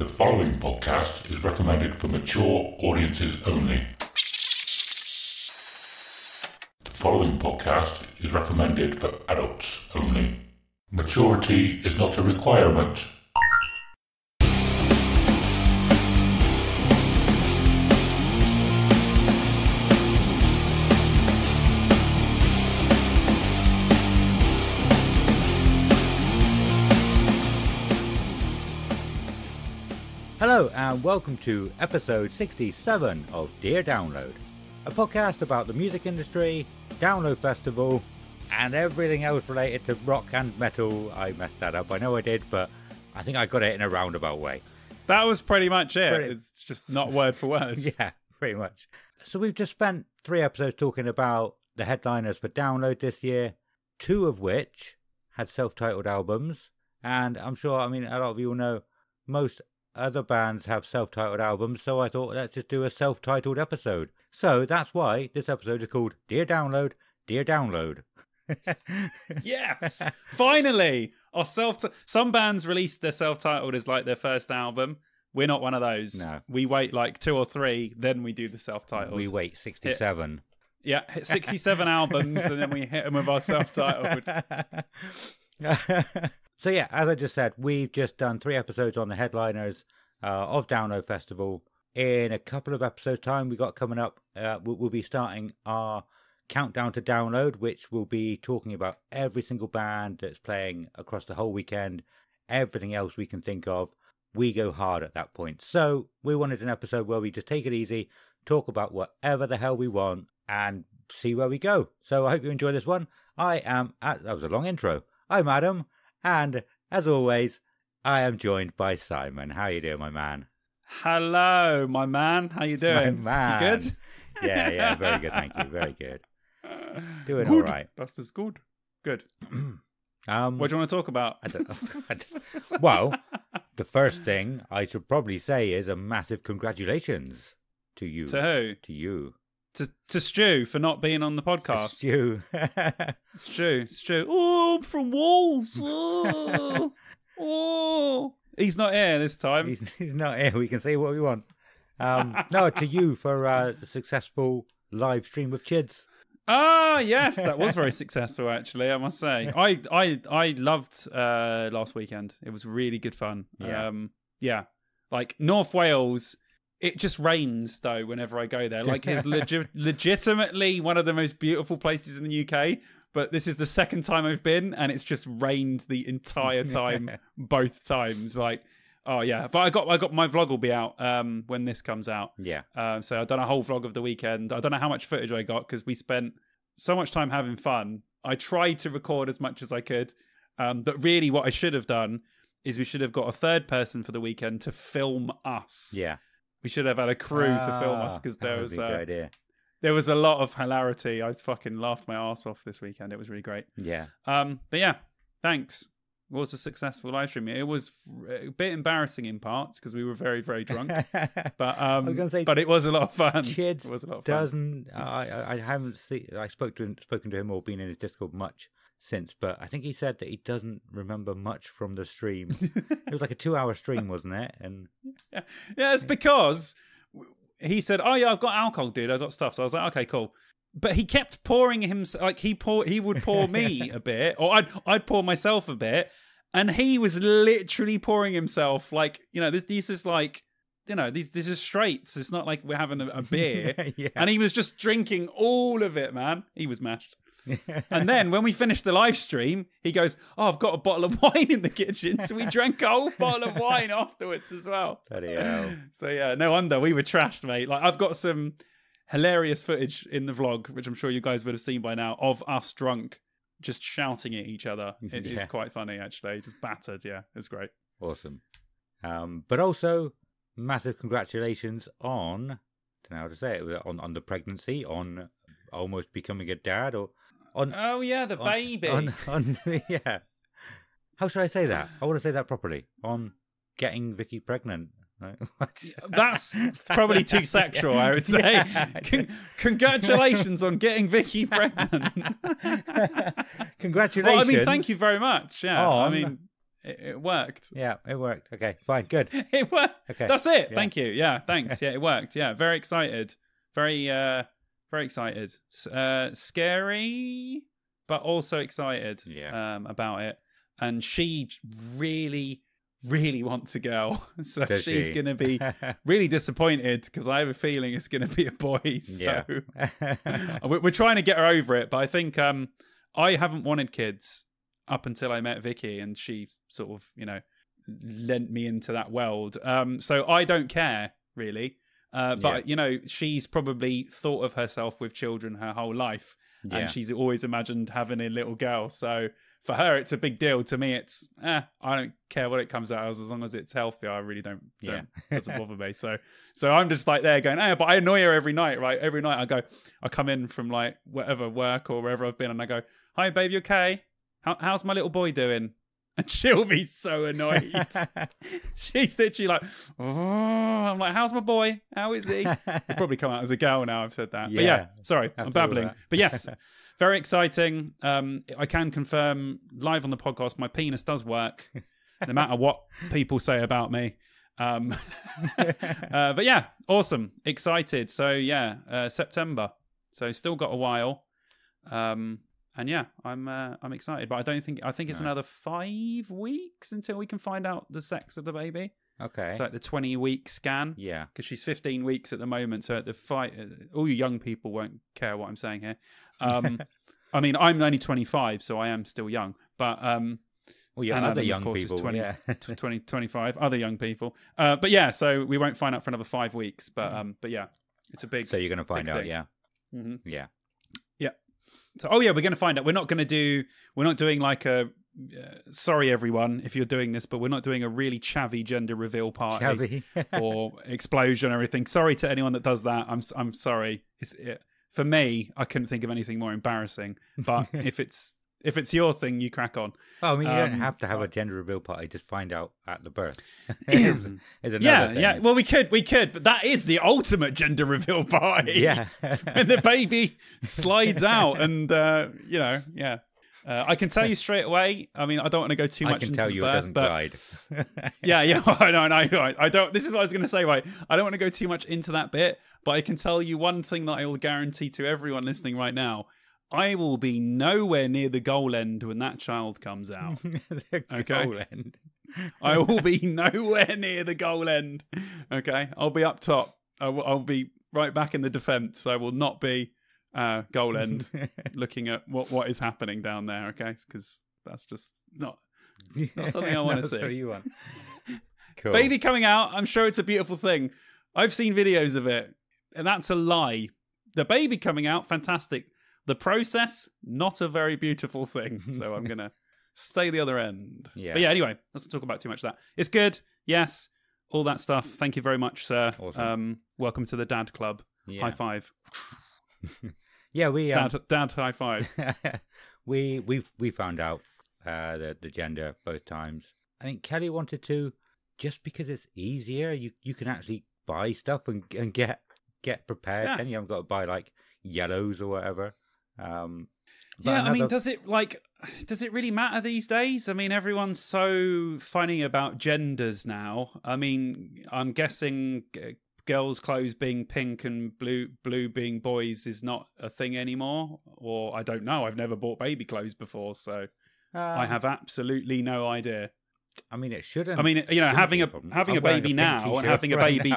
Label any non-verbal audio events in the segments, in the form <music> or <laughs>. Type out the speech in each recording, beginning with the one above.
The following podcast is recommended for mature audiences only. The following podcast is recommended for adults only. Maturity is not a requirement Hello, and welcome to episode 67 of Dear Download, a podcast about the music industry, Download Festival, and everything else related to rock and metal. I messed that up, I know I did, but I think I got it in a roundabout way. That was pretty much it. Pretty... It's just not word for <laughs> word. yeah, pretty much. So we've just spent three episodes talking about the headliners for Download this year, two of which had self titled albums. And I'm sure, I mean, a lot of you will know most other bands have self-titled albums, so I thought let's just do a self-titled episode. So that's why this episode is called Dear Download, Dear Download. yes, <laughs> finally, our self. Some bands release their self-titled as like their first album. We're not one of those. No, we wait like two or three, then we do the self-titled. We wait sixty-seven. Hit, yeah, hit sixty-seven <laughs> albums, and then we hit them with our self-titled. <laughs> So yeah, as I just said, we've just done three episodes on the headliners uh, of Download Festival. In a couple of episodes' time, we got coming up. Uh, we'll, we'll, be starting our countdown to Download, which will be talking about every single band that's playing across the whole weekend, everything else we can think of. We go hard at that point. So we wanted an episode where we just take it easy, talk about whatever the hell we want, and see where we go. So I hope you enjoy this one. I am at that was a long intro. I'm Adam. And as always, I am joined by Simon. How you doing, my man? Hello, my man. How you doing? My man. You good? Yeah, yeah, very good. Thank you. Very good. Doing good. all right. That's just good. Good. <clears throat> um, what do you want to talk about? I don't, <laughs> I don't, well, the first thing I should probably say is a massive congratulations to you. To who? To you to to for not being on the podcast. <laughs> Stew, stew, stew. Oh, I'm from Wolves. Oh, <laughs> oh. He's not here this time. He's, he's, not here. We can say what we want. Um, <laughs> no, to you for uh, a successful live stream with Chids. Ah, yes, that was very successful. Actually, I must say, I I I loved uh, last weekend. It was really good fun. Yeah. Um, yeah, like North Wales it just rains though whenever I go there. Like it's <laughs> legi- legitimately one of the most beautiful places in the UK, but this is the second time I've been and it's just rained the entire <laughs> time both times. Like oh yeah, but I got I got my vlog will be out um, when this comes out. Yeah. Um, so I done a whole vlog of the weekend. I don't know how much footage I got because we spent so much time having fun. I tried to record as much as I could, um, but really what I should have done is we should have got a third person for the weekend to film us. Yeah we should have had a crew ah, to film us because ah, there was be a uh, idea. There was a lot of hilarity. I fucking laughed my ass off this weekend. It was really great. Yeah. Um. But yeah, thanks. It was a successful live stream. It was a bit embarrassing in parts because we were very, very drunk. <laughs> but um, say, but it was a lot of fun. <laughs> Kids it was a lot of doesn't. Fun. I I haven't seen. I spoke to him, spoken to him or been in his Discord much since, but I think he said that he doesn't remember much from the stream. it was like a <laughs> two hour stream, wasn't it? And yeah, yeah it's yeah. because he said, "Oh yeah, I've got alcohol, dude. I got stuff." So I was like, "Okay, cool." But he kept pouring himself. Like he pour, he would pour me <laughs> a bit, or I'd I'd pour myself a bit, and he was literally pouring himself. Like you know, this this is like you know, these this is straight. It's not like we're having a, a <laughs> beer. yeah. And he was just drinking all of it, man. He was mashed. <laughs> and then when we finished the live stream, he goes, "Oh, I've got a bottle of <laughs> wine in the kitchen." So we drank a whole bottle of wine afterwards as well. Bloody hell. <laughs> So yeah, no wonder we were trashed, mate. Like I've got some hilarious footage in the vlog, which I'm sure you guys would have seen by now, of us drunk just shouting at each other. It yeah. is quite funny actually. Just battered, yeah. It's great. Awesome. Um, but also massive congratulations on I don't know how to say it on on the pregnancy, on almost becoming a dad or on oh yeah, the on, baby. On, on, <laughs> yeah. How should I say that? I want to say that properly. On getting Vicky pregnant. <laughs> That's probably too sexual, I would <laughs> say. Yeah. Con- congratulations on getting Vicky pregnant. congratulations. Well, I mean, thank you very much. Yeah, oh, I mean, it, it, worked. Yeah, it worked. Okay, fine, good. it worked. Okay, that's it. Yeah. Thank you. Yeah, thanks. Yeah, it worked. Yeah, very excited. Very. uh very excited. Uh, scary, but also excited yeah. um, about it. And she really, really wants a girl. <laughs> so Does she's she? going to be <laughs> really disappointed because I have a feeling it's going to be a boy. <laughs> So yeah. we're trying to get her over it. But I think um, I haven't wanted kids up until I met Vicky and she sort of, you know, lent me into that world. Um, so I don't care really uh, but yeah. you know, she's probably thought of herself with children her whole life, yeah. and she's always imagined having a little girl. So for her, it's a big deal. To me, it's eh, I don't care what it comes out as as long as it's healthy. I really don't. don't yeah, <laughs> doesn't bother me. So so I'm just like there going, eh, but I annoy her every night, right? Every night I go, I come in from like whatever work or wherever I've been, and I go, hi babe, you okay? How, how's my little boy doing? And <laughs> she'll be so annoyed. <laughs> She's literally like, oh. I'm like, how's my boy? How is he? he will probably come out as a girl now. I've said that. Yeah, but yeah, sorry, I'm babbling. But yes, <laughs> very exciting. Um, I can confirm live on the podcast, my penis does work, no matter what people say about me. Um, uh, but yeah, awesome, excited. So yeah, uh, September. So still got a while. Um, and yeah, I'm uh, I'm excited, but I don't think I think it's nice. another five weeks until we can find out the sex of the baby. Okay, it's like the 20 week scan. Yeah, because she's 15 weeks at the moment, so at the fight, uh, all you young people won't care what I'm saying here. Um, <laughs> I mean, I'm only 25, so I am still young, but um, well, yeah, other Adam, um, young course, people, 20, yeah. <laughs> 20, 25 other young people. Uh, but yeah, so we won't find out for another five weeks, but mm-hmm. um, but yeah, it's a big. So you're going to find out, thing. yeah, mm-hmm. yeah. So, oh yeah, we're going to find out. We're not going to do. We're not doing like a. Uh, sorry, everyone, if you're doing this, but we're not doing a really chavvy gender reveal party <laughs> or explosion or anything. Sorry to anyone that does that. I'm I'm sorry. It's, it, for me, I couldn't think of anything more embarrassing. But <laughs> if it's if it's your thing, you crack on. Well, I mean, you um, don't have to have a gender reveal party. Just find out at the birth. <laughs> <clears throat> yeah, thing. yeah. Well, we could, we could, but that is the ultimate gender reveal party. Yeah, <laughs> when the baby <laughs> slides out, and uh, you know, yeah. Uh, I can tell you straight away. I mean, I don't want to go too much into the birth, but yeah, yeah. I know, I know. I don't. This is what I was going to say. Right, I don't want to go too much into that bit, but I can tell you one thing that I will guarantee to everyone listening right now I will be nowhere near the goal end when that child comes <laughs> out. okay? <laughs> I will be nowhere near the goal end. Okay, I'll be up top. I will, I'll be right back in the defence. I will not be uh, goal end <laughs> looking at what what is happening down there. Okay, because that's just not not something I want to see. You want. Cool. Baby coming out. I'm sure it's a beautiful thing. I've seen videos of it, and that's a lie. The baby coming out, fantastic. The process, not a very beautiful thing. <laughs> So I'm gonna stay the other end. Yeah. But yeah, anyway, let's not talk about too much of that. It's good, yes, all that stuff. Thank you very much, sir. Awesome. Um, welcome to the Dad Club. Yeah. High five. <laughs> yeah, we um... dad, dad high five. <laughs> we we we found out uh, the the gender both times. I think Kelly wanted to just because it's easier. You you can actually buy stuff and and get get prepared. Yeah. And you haven't got to buy like yellows or whatever. Um, yeah, I mean, does it like <sighs> does it really matter these days? I mean, everyone's so funny about genders now. I mean, I'm guessing g- girls' clothes being pink and blue blue being boys is not a thing anymore, or I don't know. I've never bought baby clothes before, so um, I have absolutely no idea. I mean, it shouldn't. I mean, you know, having a, having a baby now and having a baby,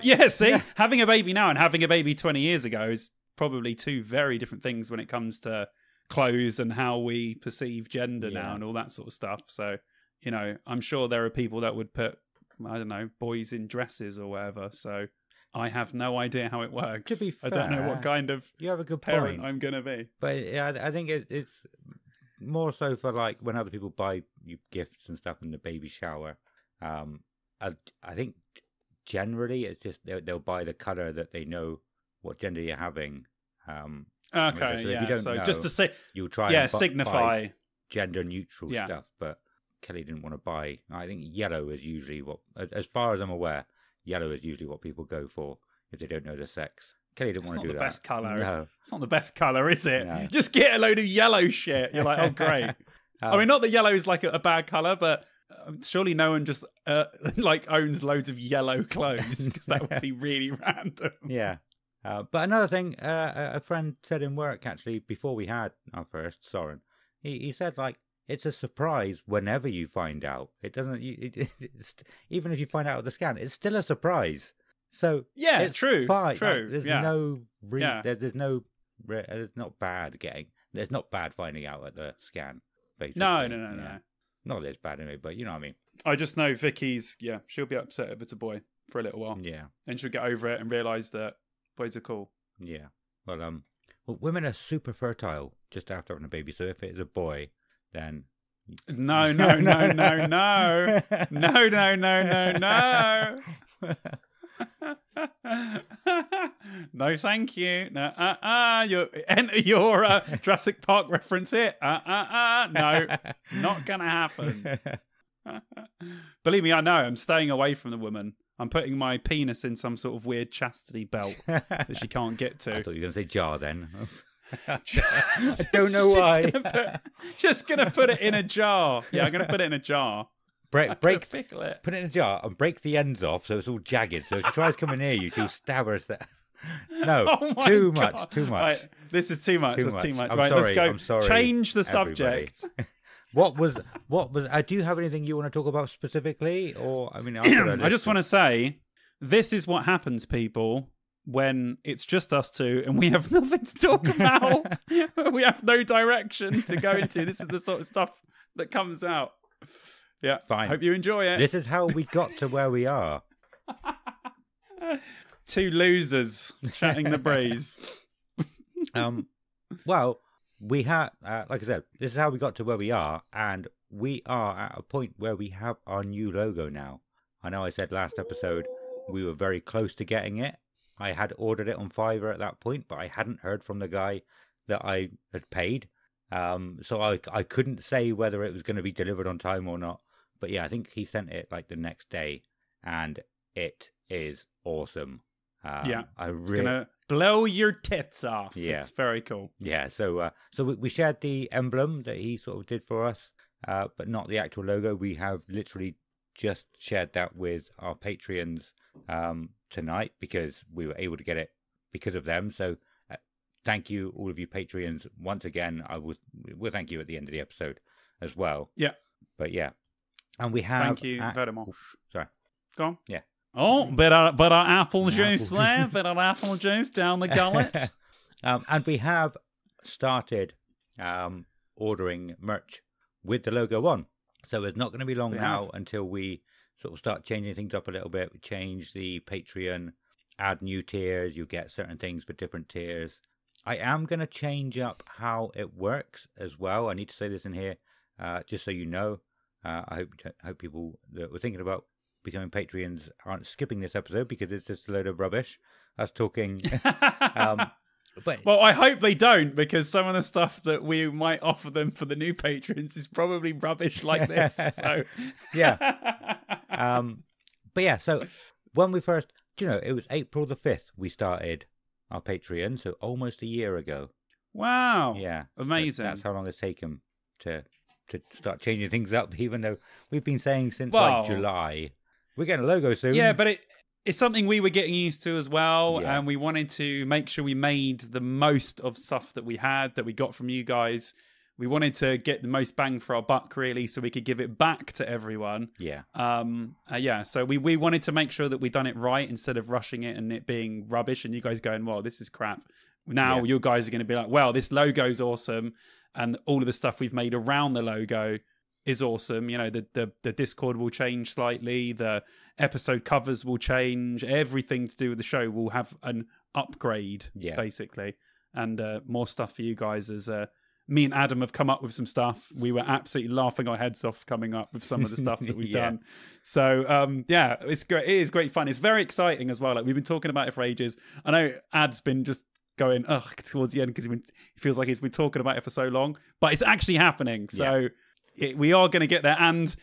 yeah, see, having a baby now and having a baby twenty years ago is probably two very different things when it comes to clothes and how we perceive gender yeah. now and all that sort of stuff. So, you know, I'm sure there are people that would put, I don't know, boys in dresses or whatever. So I have no idea how it works. To be fair, I don't know what kind of you have a good parent point. I'm going to be. But I, I think it's more so for like when other people buy you gifts and stuff in the baby shower. Um, I, I think generally it's just they'll, they'll buy the color that they know what gender you're having. Um, okay, so yeah. so just to say, you'll try yeah, bu- signify gender neutral yeah. stuff, but Kelly didn't want to buy. I think yellow is usually what, as far as I'm aware, yellow is usually what people go for if they don't know the sex. Kelly didn't want to do that. It's not the best colour. No. It's not the best colour, is it? No. Just get a load of yellow shit. You're like, oh, great. <laughs> um, I mean, not that yellow is like a, a bad colour, but um, surely no one just uh, <laughs> like owns loads of yellow clothes because that would be <laughs> really random. Yeah. Uh, but another thing, uh, a friend said in work actually before we had our first Soren, he, he said like it's a surprise whenever you find out. It doesn't you, it, <laughs> it's, even if you find out at the scan, it's still a surprise. So yeah, it's true. Fine. True. Like, there's, yeah. No re- yeah. there, there's no re- uh, there's not bad getting. There's not bad finding out at the scan. Basically. No, no, no, yeah. no. Not that it's bad anyway, but you know what I mean. I just know Vicky's. Yeah, she'll be upset if it's a boy for a little while. Yeah, and she'll get over it and realize that Boys are cool. Yeah. Well, um, well, women are super fertile just after having a baby. So if it is a boy, then <laughs> no, no, no, no, no, no, no, no, no, no. <laughs> no, thank you. No, uh, uh, your enter your uh, Jurassic Park reference. It, uh, uh, uh, no, not gonna happen. <laughs> Believe me, I know. I'm staying away from the woman. I'm putting my penis in some sort of weird chastity belt that she can't get to. <laughs> I thought you were going to say jar then. I don't know why. Just gonna, put, just gonna put it in a jar. Yeah, I'm gonna put it in a jar. Break, <laughs> break, pickle it. put it in a jar and break the ends off so it's all jagged. So if she tries coming near you, she'll stab her. No, <laughs> oh too God. much, too much. Right, this is too much. Too That's much. too much. I'm right, sorry, let's go. I'm sorry, Change the subject what was what was? Uh, do you have anything you want to talk about specifically, or I mean, I <clears throat> just want to say this is what happens, people. When it's just us two and we have <laughs> nothing to talk about, <laughs> we have no direction to go into. This is the sort of stuff that comes out. Yeah, fine. Hope you enjoy it. This is how we got to where we are. <laughs> two losers chatting the breeze. um, well, we have, uh, like I said, this is how we got to where we are, and we are at a point where we have our new logo now. I know I said last episode we were very close to getting it. I had ordered it on Fiverr at that point, but I hadn't heard from the guy that I had paid. Um, so I, I couldn't say whether it was going to be delivered on time or not. But yeah, I think he sent it like the next day, and it is awesome. Um, yeah, I really, gonna blow your tits off. Yeah. It's very cool. Yeah. So uh, so we, we shared the emblem that he sort of did for us, uh, but not the actual logo. We have literally just shared that with our Patreons um, tonight because we were able to get it because of them. So uh, thank you, all of you Patreons. Once again, I will, will thank you at the end of the episode as well. Yeah. But yeah. And we have. Thank you at, very Sorry. Go on. Yeah. Oh, bit of, bit of apple juice apple. there, bit of apple juice down the <laughs> gullet. um, and we have started um, ordering merch with the logo on. So it's not going to be long we now have. until we sort of start changing things up a little bit. We change the Patreon, add new tiers, you get certain things for different tiers. I am going to change up how it works as well. I need to say this in here, uh, just so you know. Uh, I hope hope people that were thinking about becoming Patreons aren't skipping this episode because it's just a load of rubbish. Us talking. <laughs> um, but well, I hope they don't because some of the stuff that we might offer them for the new patrons is probably rubbish like this. <laughs> so yeah. <laughs> Um, but yeah, so when we first, you know, it was April the fifth we started our Patreon, so almost a year ago. Wow. Yeah. Amazing. That's how long it's taken to to start changing things up, even though we've been saying since well, like July we're getting a logo soon. Yeah, but it, it's something we were getting used to as well. Yeah. And we wanted to make sure we made the most of stuff that we had, that we got from you guys. We wanted to get the most bang for our buck, really, so we could give it back to everyone. Yeah. Um. Uh, yeah. So we, we wanted to make sure that we done it right instead of rushing it and it being rubbish and you guys going, well, this is crap. Now yeah. you guys are going to be like, well, this logo's awesome and all of the stuff we've made around the logo is awesome. You know, the, the, the Discord will change slightly, the episode covers will change, everything to do with the show will have an upgrade, yeah. basically, and uh, more stuff for you guys as uh, me and Adam have come up with some stuff. We were absolutely laughing our heads off coming up with some of the stuff that we've <laughs> yeah. done. So um, yeah, it's great. It is great fun. It's very exciting as well. Like we've been talking about it for ages. I know Ad's been just going ugh towards the end because he feels like he's been talking about it for so long, but it's actually happening. So. Yeah it, we are going to get there. And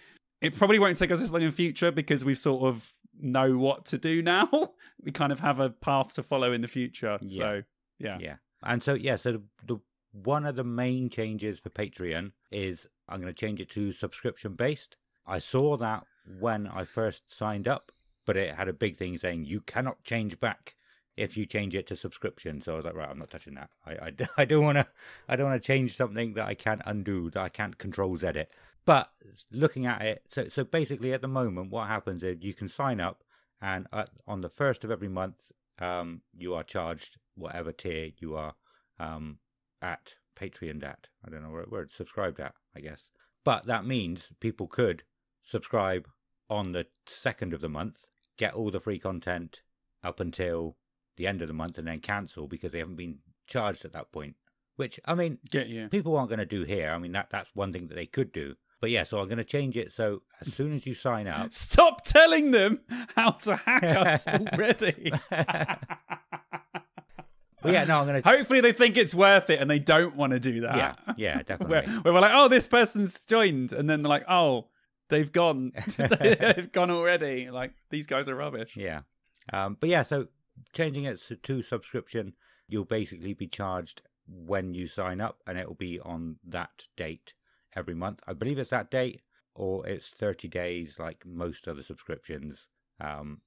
it probably won't take us this long in future because we've sort of know what to do now. <laughs> we kind of have a path to follow in the future. Yeah. So, yeah. Yeah. And so, yeah, so the, the one of the main changes for Patreon is I'm going to change it to subscription based. I saw that when I first signed up, but it had a big thing saying you cannot change back if you change it to subscription. So I was like, right, I'm not touching that. I, I, <laughs> I don't want to I don't want to change something that I can't undo, that I can't control Z it. But looking at it, so so basically at the moment, what happens is you can sign up, and at, on the first of every month, um, you are charged whatever tier you are um, at Patreon at. I don't know where, where it's subscribed at, I guess. But that means people could subscribe on the second of the month, get all the free content up until the end of the month and then cancel because they haven't been charged at that point. Which I mean, yeah, yeah. people aren't going to do here. I mean, that that's one thing that they could do. But yeah, so I'm going to change it. So as <laughs> soon as you sign up, <laughs> stop telling them how to hack us <laughs> already. yeah, no, I'm gonna. Hopefully, they think it's worth it and they don't want to do that. Yeah, yeah, definitely. where, where, we're like, oh, this person's joined, and then they're like, oh, they've gone, they've gone already. Like these guys are rubbish. Yeah, um, but yeah, so changing it to subscription, you'll basically be charged when you sign up, and it'll be on that date every month. I believe it's that date, or it's 30 days like most other subscriptions. Um,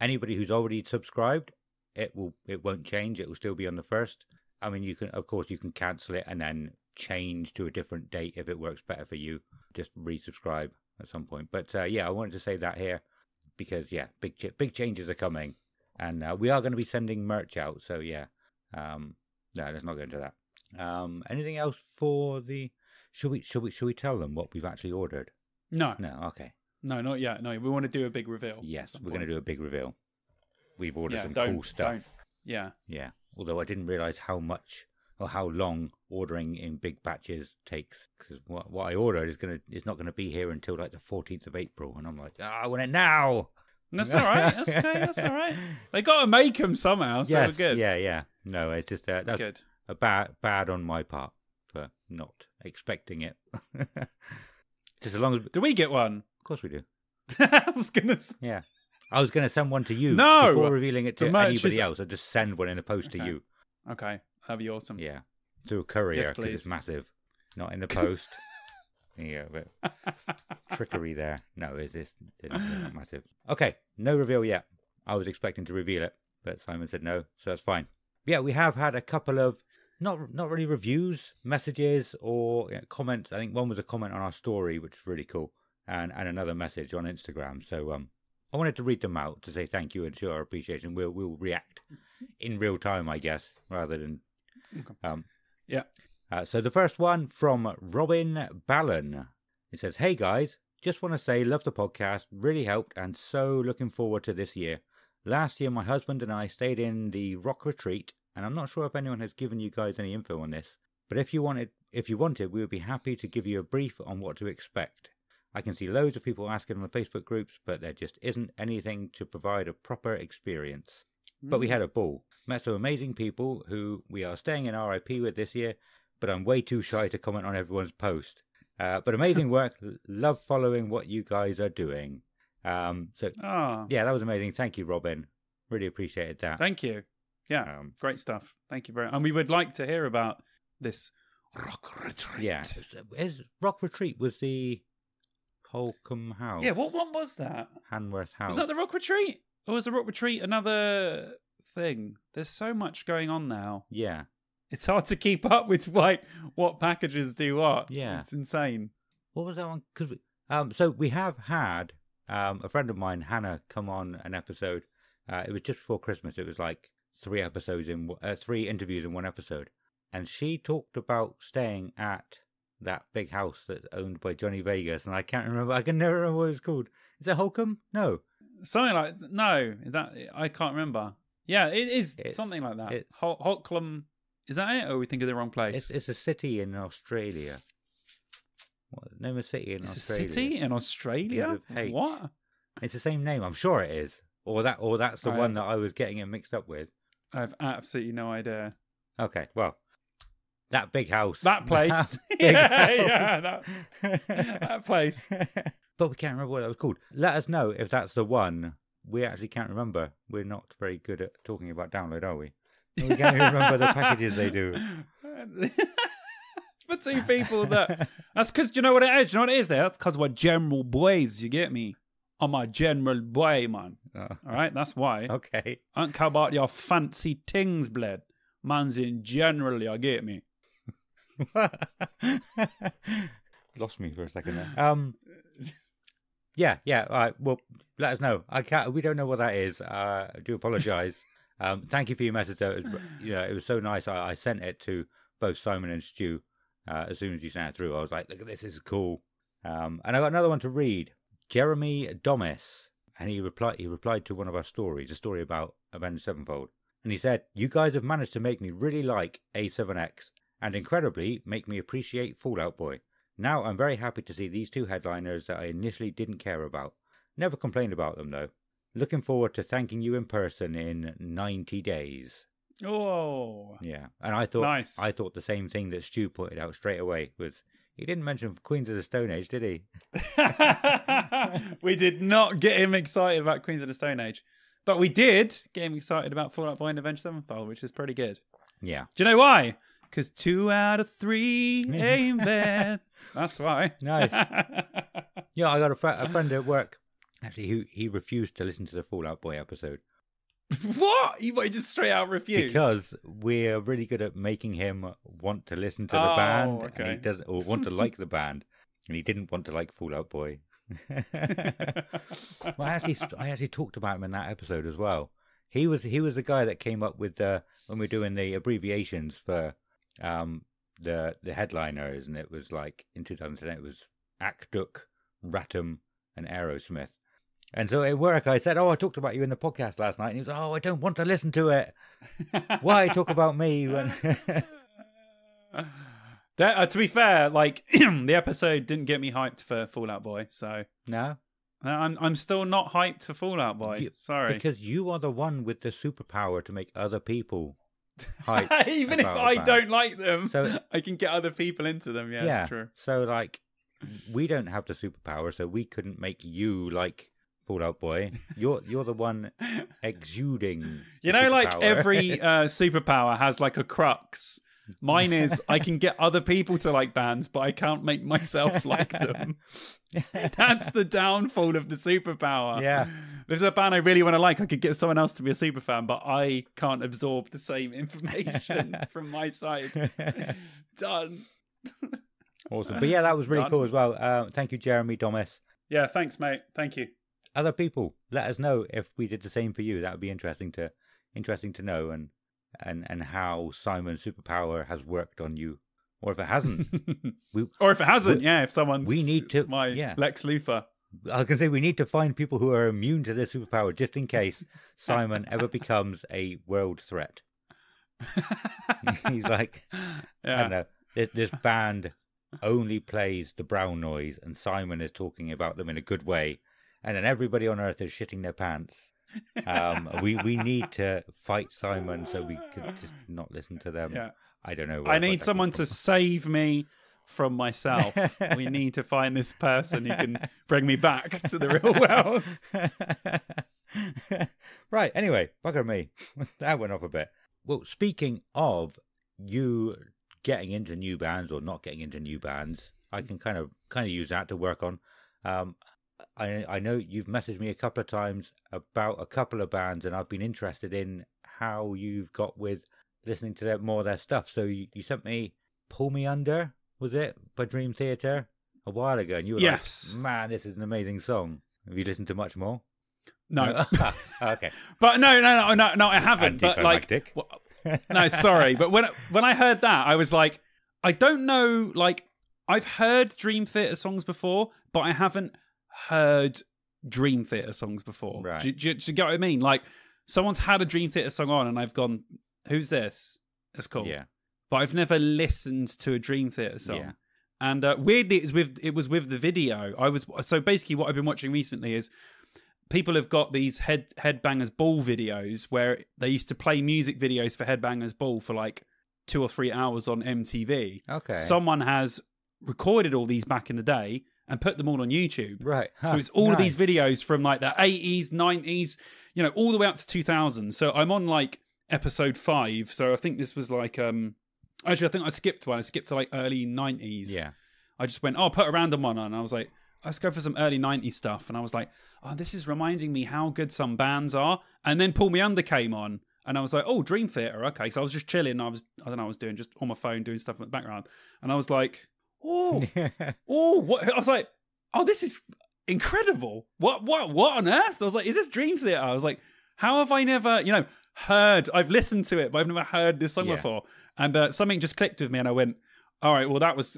anybody who's already subscribed, it will it won't change. It will still be on the first. I mean, you can of course you can cancel it and then change to a different date if it works better for you. Just resubscribe at some point. But uh, yeah, I wanted to say that here because yeah, big ch- big changes are coming and uh, we are going to be sending merch out. So yeah, um, no, let's not go into that. Um, anything else for the? Should we should we should we tell them what we've actually ordered? No, no, okay, no, not yet. No, we want to do a big reveal. Yes, we're going to do a big reveal. We've ordered yeah, some cool stuff. Don't. Yeah, yeah. Although I didn't realize how much or how long ordering in big batches takes because what, what I ordered is gonna is not gonna be here until like the 14th of April, and I'm like, oh, I want it now. That's all right. That's okay. That's all right. <laughs> They got to make them somehow, so yes, we're good. Yeah, yeah. No, it's just uh, that's good. a bad bad on my part for not expecting it. <laughs> just as long as do we get one? Of course we do. <laughs> I was gonna. Say. Yeah, I was gonna send one to you. No, before revealing it to anybody is... else, I just send one in a post okay. to you. Okay, that'd be awesome. Yeah, through a courier because yes, it's massive, not in the post. Yeah, but trickery there. No, is this massive? Okay, no reveal yet. I was expecting to reveal it, but Simon said no, so that's fine. Yeah, we have had a couple of not not really reviews, messages, or you know, comments. I think one was a comment on our story, which is really cool, and and another message on Instagram. So um, I wanted to read them out to say thank you and show our appreciation. We'll we'll react in real time, I guess, rather than okay. um, yeah. Uh, so the first one from Robin Ballon. It says, Hey guys, just want to say love the podcast, really helped, and so looking forward to this year. Last year, my husband and I stayed in the rock retreat, and I'm not sure if anyone has given you guys any info on this, but if you wanted, if you wanted, we would be happy to give you a brief on what to expect. I can see loads of people asking on the Facebook groups, but there just isn't anything to provide a proper experience. Mm. But we mm. had a ball. Met some amazing people who we are staying in RIP with this year, but I'm way too shy to comment on everyone's post. Uh, but <laughs> amazing work. Love following what you guys are doing. Um, so, oh. yeah, that was amazing. Thank you, Robin. Really appreciated that. Thank you. Yeah, um, great stuff. Thank you very much. And we would like to hear about this rock retreat. Yeah, is rock retreat was the Holcomb House. Yeah, what one was that? Hanworth House. Was that the rock retreat? Or was the rock retreat another thing? There's so much going on now. Yeah it's hard to keep up with like what packages do what. Yeah, it's insane. What was that one? Because um, so we have had um, a friend of mine, Hannah, come on an episode. Uh, it was just before Christmas. It was like three episodes in uh, three interviews in one episode, and she talked about staying at that big house that's owned by Johnny Vegas, and I can't remember. I can never remember what it's called. Is it Holcomb? No, something like no. Is that I can't remember. Yeah, it is it's, something like that. Hol- Holcomb is that it? Or are we of the wrong place? It's, it's a city in Australia. What? Name a city in it's Australia. a city in Australia. H. What? It's the same name. I'm sure it is. Or that. Or that's the I've, one that I was getting it mixed up with. I've absolutely no idea. Okay. Well, that big house. That <laughs> place. That <laughs> yeah, house. yeah. That, that place. <laughs> but we can't remember what that was called. Let us know if that's the one. We actually can't remember. We're not very good at talking about download, are we? We can't remember the packages they do. for <laughs> two people that that's because you know what it is. You know what it is there. That's because we're general boys. You get me? I'm a general boy, man. Oh. All right, that's why. Okay. I don't care about your fancy things, bled. Man's in general. You get me? <laughs> Lost me for a second there. Um. Yeah, yeah. All right. Well, let us know. I can't. We don't know what that is. Uh, I do apologize. Um, thank you for your message. Though. <sighs> You know, it was so nice. I, I sent it to both Simon and Stu uh, as soon as you sent it through. I was like, look at this, this is cool. Um, and I got another one to read. Jeremy Domis, and he replied. He replied to one of our stories, a story about Avengers Sevenfold, and he said, "You guys have managed to make me really like A7X, and incredibly make me appreciate Fallout Boy. Now I'm very happy to see these two headliners that I initially didn't care about. Never complained about them though. Looking forward to thanking you in person in 90 days. Oh. Yeah. And I thought nice. I thought the same thing that Stu pointed out straight away was he didn't mention Queens of the Stone Age, did he? <laughs> we did not get him excited about Queens of the Stone Age. But we did get him excited about Fallout Boy and Avenged Sevenfold, which is pretty good. Yeah. Do you know why? Because two out of three <laughs> ain't bad. That's why. Nice. <laughs> yeah, I got a, fr- a friend at work Actually, he, he refused to listen to the Fallout Boy episode. <laughs> what? He, he just straight out refused. Because we're really good at making him want to listen to the oh, band, okay. and he doesn't, or want to like <laughs> the band, and he didn't want to like Fallout Boy. <laughs> well, I actually, I actually talked about him in that episode as well. He was he was the guy that came up with the when we were doing the abbreviations for um, the the headliners, and it was like in 2010 it was Actuk, Ratum, and Aerosmith. And so at work, I said, "Oh, I talked about you in the podcast last night," and he was, "Oh, I don't want to listen to it. Why talk about me?" When <laughs> that, uh, to be fair, like <clears throat> the episode didn't get me hyped for Fallout Boy, so no, I'm I'm still not hyped for Fallout Boy. You, Sorry, because you are the one with the superpower to make other people <laughs> Even if I don't like them, so I can get other people into them. Yeah, yeah. true. So like, we don't have the superpower, so we couldn't make you like Fallout Boy. You're you're the one exuding. <laughs> You know, like every <laughs> uh, superpower has like a crux. Mine is I can get other people to like bands, but I can't make myself like them. <laughs> That's the downfall of the superpower. Yeah. there's a band I really want to like, I could get someone else to be a super fan, but I can't absorb the same information from my side. Done. awesome. But yeah, that was really Done. cool as well. Uh, thank you, Jeremy Domes. Yeah, thanks, mate. Thank you other people let us know if we did the same for you that would be interesting to interesting to know and and and how simon superpower has worked on you or if it hasn't <laughs> we, or if it hasn't we, yeah if someone's we need to my yeah. lex luthor i can say we need to find people who are immune to this superpower just in case simon ever <laughs> becomes a world threat <laughs> he's like yeah. i don't know this, this band only plays the brown noise and simon is talking about them in a good way and then everybody on earth is shitting their pants. Um, we we need to fight Simon so we could just not listen to them. Yeah. I don't know. I need someone to save me from myself. we <laughs> need to find this person who can bring me back to the real world. <laughs> right. Anyway, bugger me. <laughs> that went off a bit. Well, speaking of you getting into new bands or not getting into new bands, I can kind of kind of use that to work on. Um, I, I know you've messaged me a couple of times about a couple of bands, and I've been interested in how you've got with listening to their, more of their stuff. So you, you sent me "Pull Me Under," was it by Dream Theater a while ago, and you were yes. like, "Man, this is an amazing song." Have you listened to much more? No. <laughs> <laughs> okay. But no, no, no, no, no, I haven't. But like, <laughs> no, sorry. But when when I heard that, I was like, I don't know. Like, I've heard Dream Theater songs before, but I haven't heard Dream Theater songs before. Right. Do, do, do you get what I mean? Like someone's had a Dream Theater song on, and I've gone, "Who's this?" It's cool. Yeah. But I've never listened to a Dream Theater song. Yeah. And uh, weirdly, it was with it was with the video. I was so basically what I've been watching recently is people have got these head headbangers ball videos where they used to play music videos for headbangers ball for like two or three hours on MTV. Okay. Someone has recorded all these back in the day and put them all on YouTube. Right. Huh. So it's all nice. of these videos from like the 80s, 90s, you know, all the way up to 2000. So I'm on like episode five. So I think this was like, um actually, I think I skipped one. I skipped to like early 90s. Yeah. I just went, oh, I'll put a random one on. And I was like, let's go for some early 90s stuff. And I was like, oh, this is reminding me how good some bands are. And then Paul Me Under came on. And I was like, oh, Dream Theater. Okay. So I was just chilling. I was, I don't know, I was doing just on my phone, doing stuff in the background. And I was like, oh, <laughs> oh, what? I was like, oh, this is incredible. What, what, what on earth? I was like, is this Dream Theater? I was like, how have I never, you know, heard? I've listened to it, but I've never heard this song yeah. before. And uh, something just clicked with me, and I went, all right, well, that was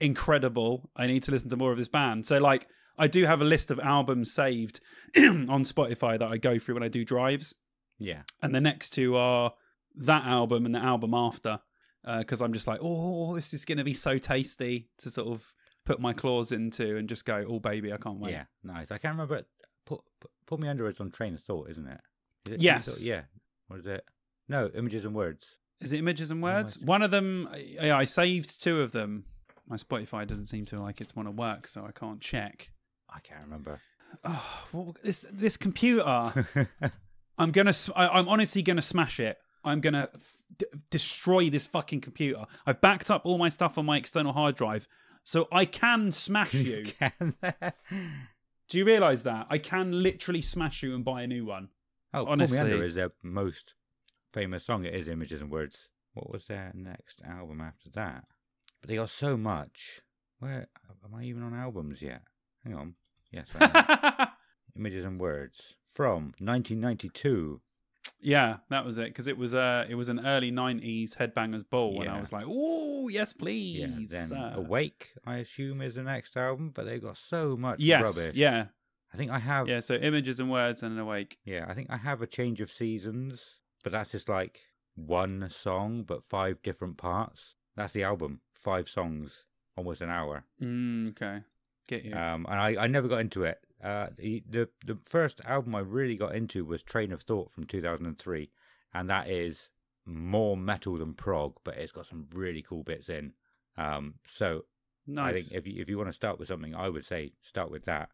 incredible. I need to listen to more of this band. So, like, I do have a list of albums saved <clears throat> on Spotify that I go through when I do drives. Yeah. And the next two are that album and the album after because uh, I'm just like, oh, this is going to be so tasty to sort of put my claws into and just go, oh, baby, I can't wait. Yeah, nice. I can't remember. It. Put, put me under is on train of thought, isn't it? Is it yes. Yeah. What is it? No, images and words. Is it images and words? One of them, I, I saved two of them. My Spotify doesn't seem to like it's want to work, so I can't check. I can't remember. Oh, <sighs> well, this this computer. <laughs> I'm gonna. I, am honestly gonna smash it. I'm going to d- destroy this fucking computer. I've backed up all my stuff on my external hard drive, so I can smash <laughs> you. can. Do you realize that? I can literally smash you and buy a new one. Oh, Honestly. Me Under is their most famous song. It is Images and Words. What was their next album after that? But they got so much. Where am I even on albums yet? Hang on. Yes, <laughs> Images and Words from 1992. Yeah, that was it because it was uh it was an early '90s headbangers ball, yeah. and I was like, "Oh, yes, please." Yeah, then uh, Awake, I assume, is the next album, but they've got so much yes, rubbish. Yeah, I think I have. Yeah, so images and words and Awake. Yeah, I think I have a change of seasons, but that's just like one song, but five different parts. That's the album, five songs, almost an hour. Mm, okay, get you. Um, and I I never got into it uh, the, the the first album I really got into was Train of Thought from 2003, and that is more metal than prog, but it's got some really cool bits in. Um, so nice. I think if you if you want to start with something, I would say start with that.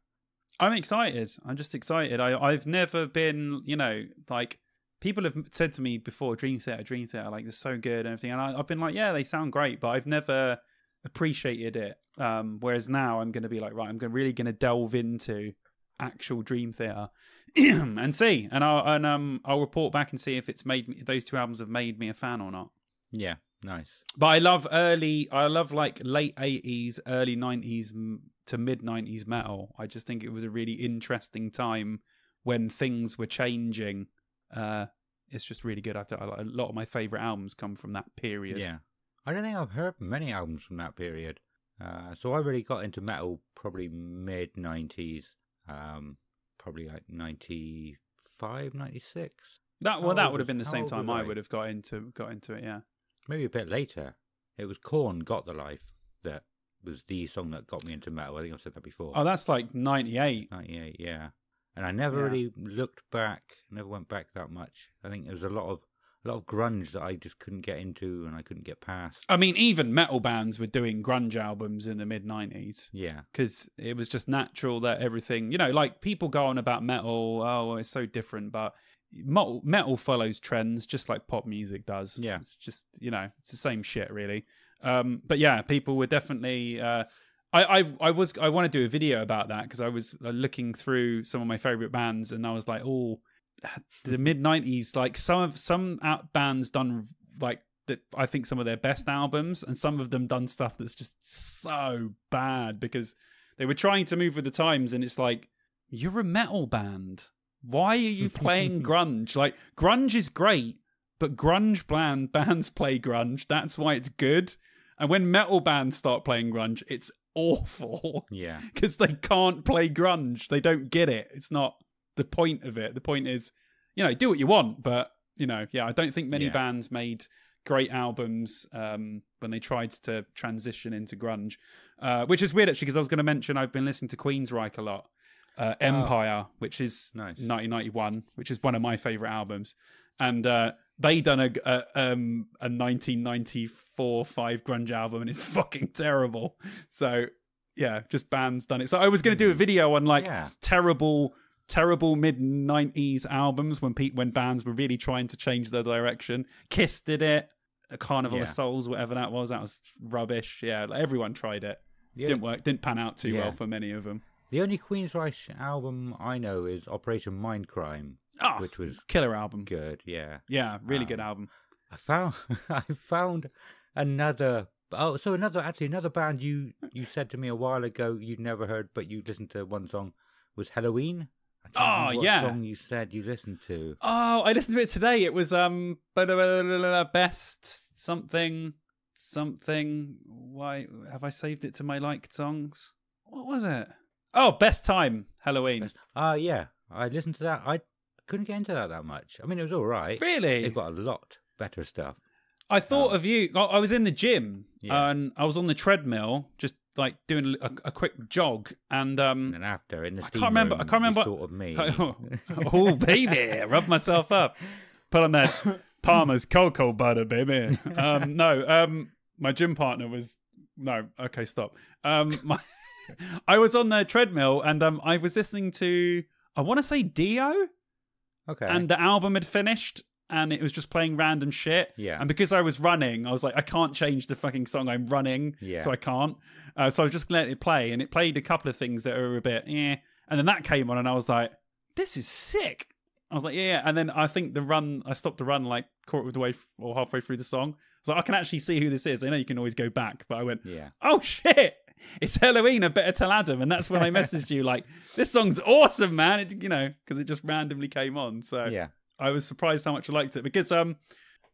I'm excited. I'm just excited. I I've never been, you know, like people have said to me before, Dream Theater, Dream Theater, like they're so good and everything, and I, I've been like, yeah, they sound great, but I've never appreciated it. Um, whereas now I'm going to be like, right, I'm gonna, really going to delve into actual Dream Theater <clears throat> and see, and I'll and um I'll report back and see if it's made me, those two albums have made me a fan or not. Yeah, nice. But I love early, I love like late eighties, early nineties to mid nineties metal. I just think it was a really interesting time when things were changing. Uh, it's just really good. I thought a lot of my favorite albums come from that period. Yeah. I don't think I've heard many albums from that period. Uh, so I really got into metal probably mid 90s, um, probably like 95, 96. That well, how that would have been the same time I would have got into got into it. Yeah, maybe a bit later. It was Corn "Got the Life" that was the song that got me into metal. I think I've said that before. Oh, that's like '98. '98, yeah. And I never yeah. really looked back. Never went back that much. I think there was a lot of a lot of grunge that I just couldn't get into and I couldn't get past. I mean, even metal bands were doing grunge albums in the mid 90s. Yeah. Because it was just natural that everything, you know, like people go on about metal, oh, it's so different, but metal, metal follows trends just like pop music does. Yeah. It's just, you know, it's the same shit, really. Um, but yeah, people were definitely. Uh, I, I, I was I want to do a video about that because I was uh, looking through some of my favorite bands and I was like, oh, the mid '90s, like some of some bands done like that. I think some of their best albums, and some of them done stuff that's just so bad because they were trying to move with the times, and it's like you're a metal band. Why are you playing <laughs> grunge? Like grunge is great, but grunge band <laughs> bands play grunge. That's why it's good. And when metal bands start playing grunge, it's awful. Yeah. Because <laughs> they can't play grunge. They don't get it. It's not the point of it. The point is, you know, do what you want, but you know, yeah, I don't think many yeah. bands made great albums um, when they tried to transition into grunge, uh, which is weird actually because I was going to mention I've been listening to Queensryche a lot. Uh, oh. Empire, oh. which is nice. 1991, which is one of my favorite albums, and uh, they done a, a, um, a 1994 five grunge album, and it's <laughs> fucking terrible. So yeah, just bands done it. So I was going to do a hmm. video on like yeah. terrible terrible mid 90s albums when Pete when bands were really trying to change their direction. Kiss did it, a Carnival yeah. of Souls, whatever that was, that was rubbish. Yeah, like everyone tried it. didn't work, didn't pan out too yeah. well for many of them. The only Queen's Rush album I know is Operation Mindcrime, oh, which was killer album. Good, yeah. Yeah, really um, good album. I found <laughs> I found another Oh, so another actually another band you you said to me a while ago you'd never heard, but you listened to one song was Halloween oh yeah, song you said you listened to. Oh, I listened to it today. It was um, best something something. Why have I saved it to my liked songs? What was it? Oh, best time Halloween. Ah, yeah, I listened to that. I couldn't get into that that much. I mean, it was all right. Really, they've got a lot better stuff. I thought um, of you. I was in the gym yeah. and I was on the treadmill, just like doing a, a quick jog, and um, and after in the I can't remember. Room, I can't remember. Thought of me. <laughs> oh, <laughs> oh baby, rub myself up, put on that Palmer's cocoa butter, baby. Um, no, um, my gym partner was no. Okay, stop. Um, <laughs> my, I was on the treadmill, and um, I was listening to I want to say Dio. Okay. And the album had finished, and it was just playing random shit. Yeah. And because I was running, I was like, I can't change the fucking song. I'm running, yeah. so I can't. Uh, so I was just letting it play, and it played a couple of things that were a bit yeah. And then that came on, and I was like, this is sick. I was like, yeah. And then I think the run, I stopped the run like quarter of the way f- or halfway through the song. So I, I can actually see who this is. I know you can always go back, but I went, yeah. Oh shit it's Halloween. I better tell Adam. And that's when I <laughs> messaged you, like, this song's awesome, man. It, you know, because it just randomly came on. So yeah, I was surprised how much I liked it because um,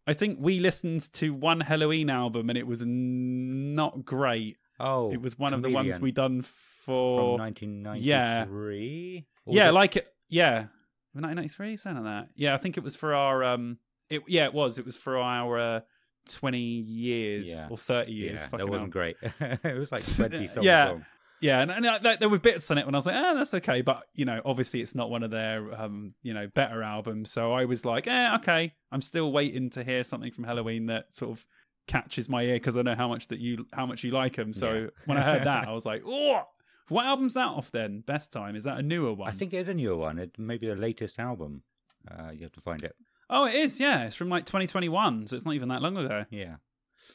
I think we listened to one Halloween album and it was not great. Oh, it was one Chameleon. of the ones we done for 1993. Yeah, yeah, the... like it. Yeah, 1993, something like that. Yeah, I think it was for our um, it yeah, it was. It was for our. Uh, 20 years yeah. or 30 years. Yeah, that wasn't great. <laughs> it was like <laughs> 20 something. yeah. Long. Yeah, and, and I, uh, there were bits on it when I was like, ah, that's okay, but you know, obviously it's not one of their um, you know, better albums. So I was like, eh, okay, I'm still waiting to hear something from Halloween that sort of catches my ear because I know how much that you how much you like them. So yeah. when I heard that, <laughs> I was like, oh. What album's that off then? Best time is that a newer one? I think it is a newer one. It maybe the latest album. Uh, you have to find it. Oh, it is. Yeah, it's from like 2021, so it's not even that long ago. Yeah.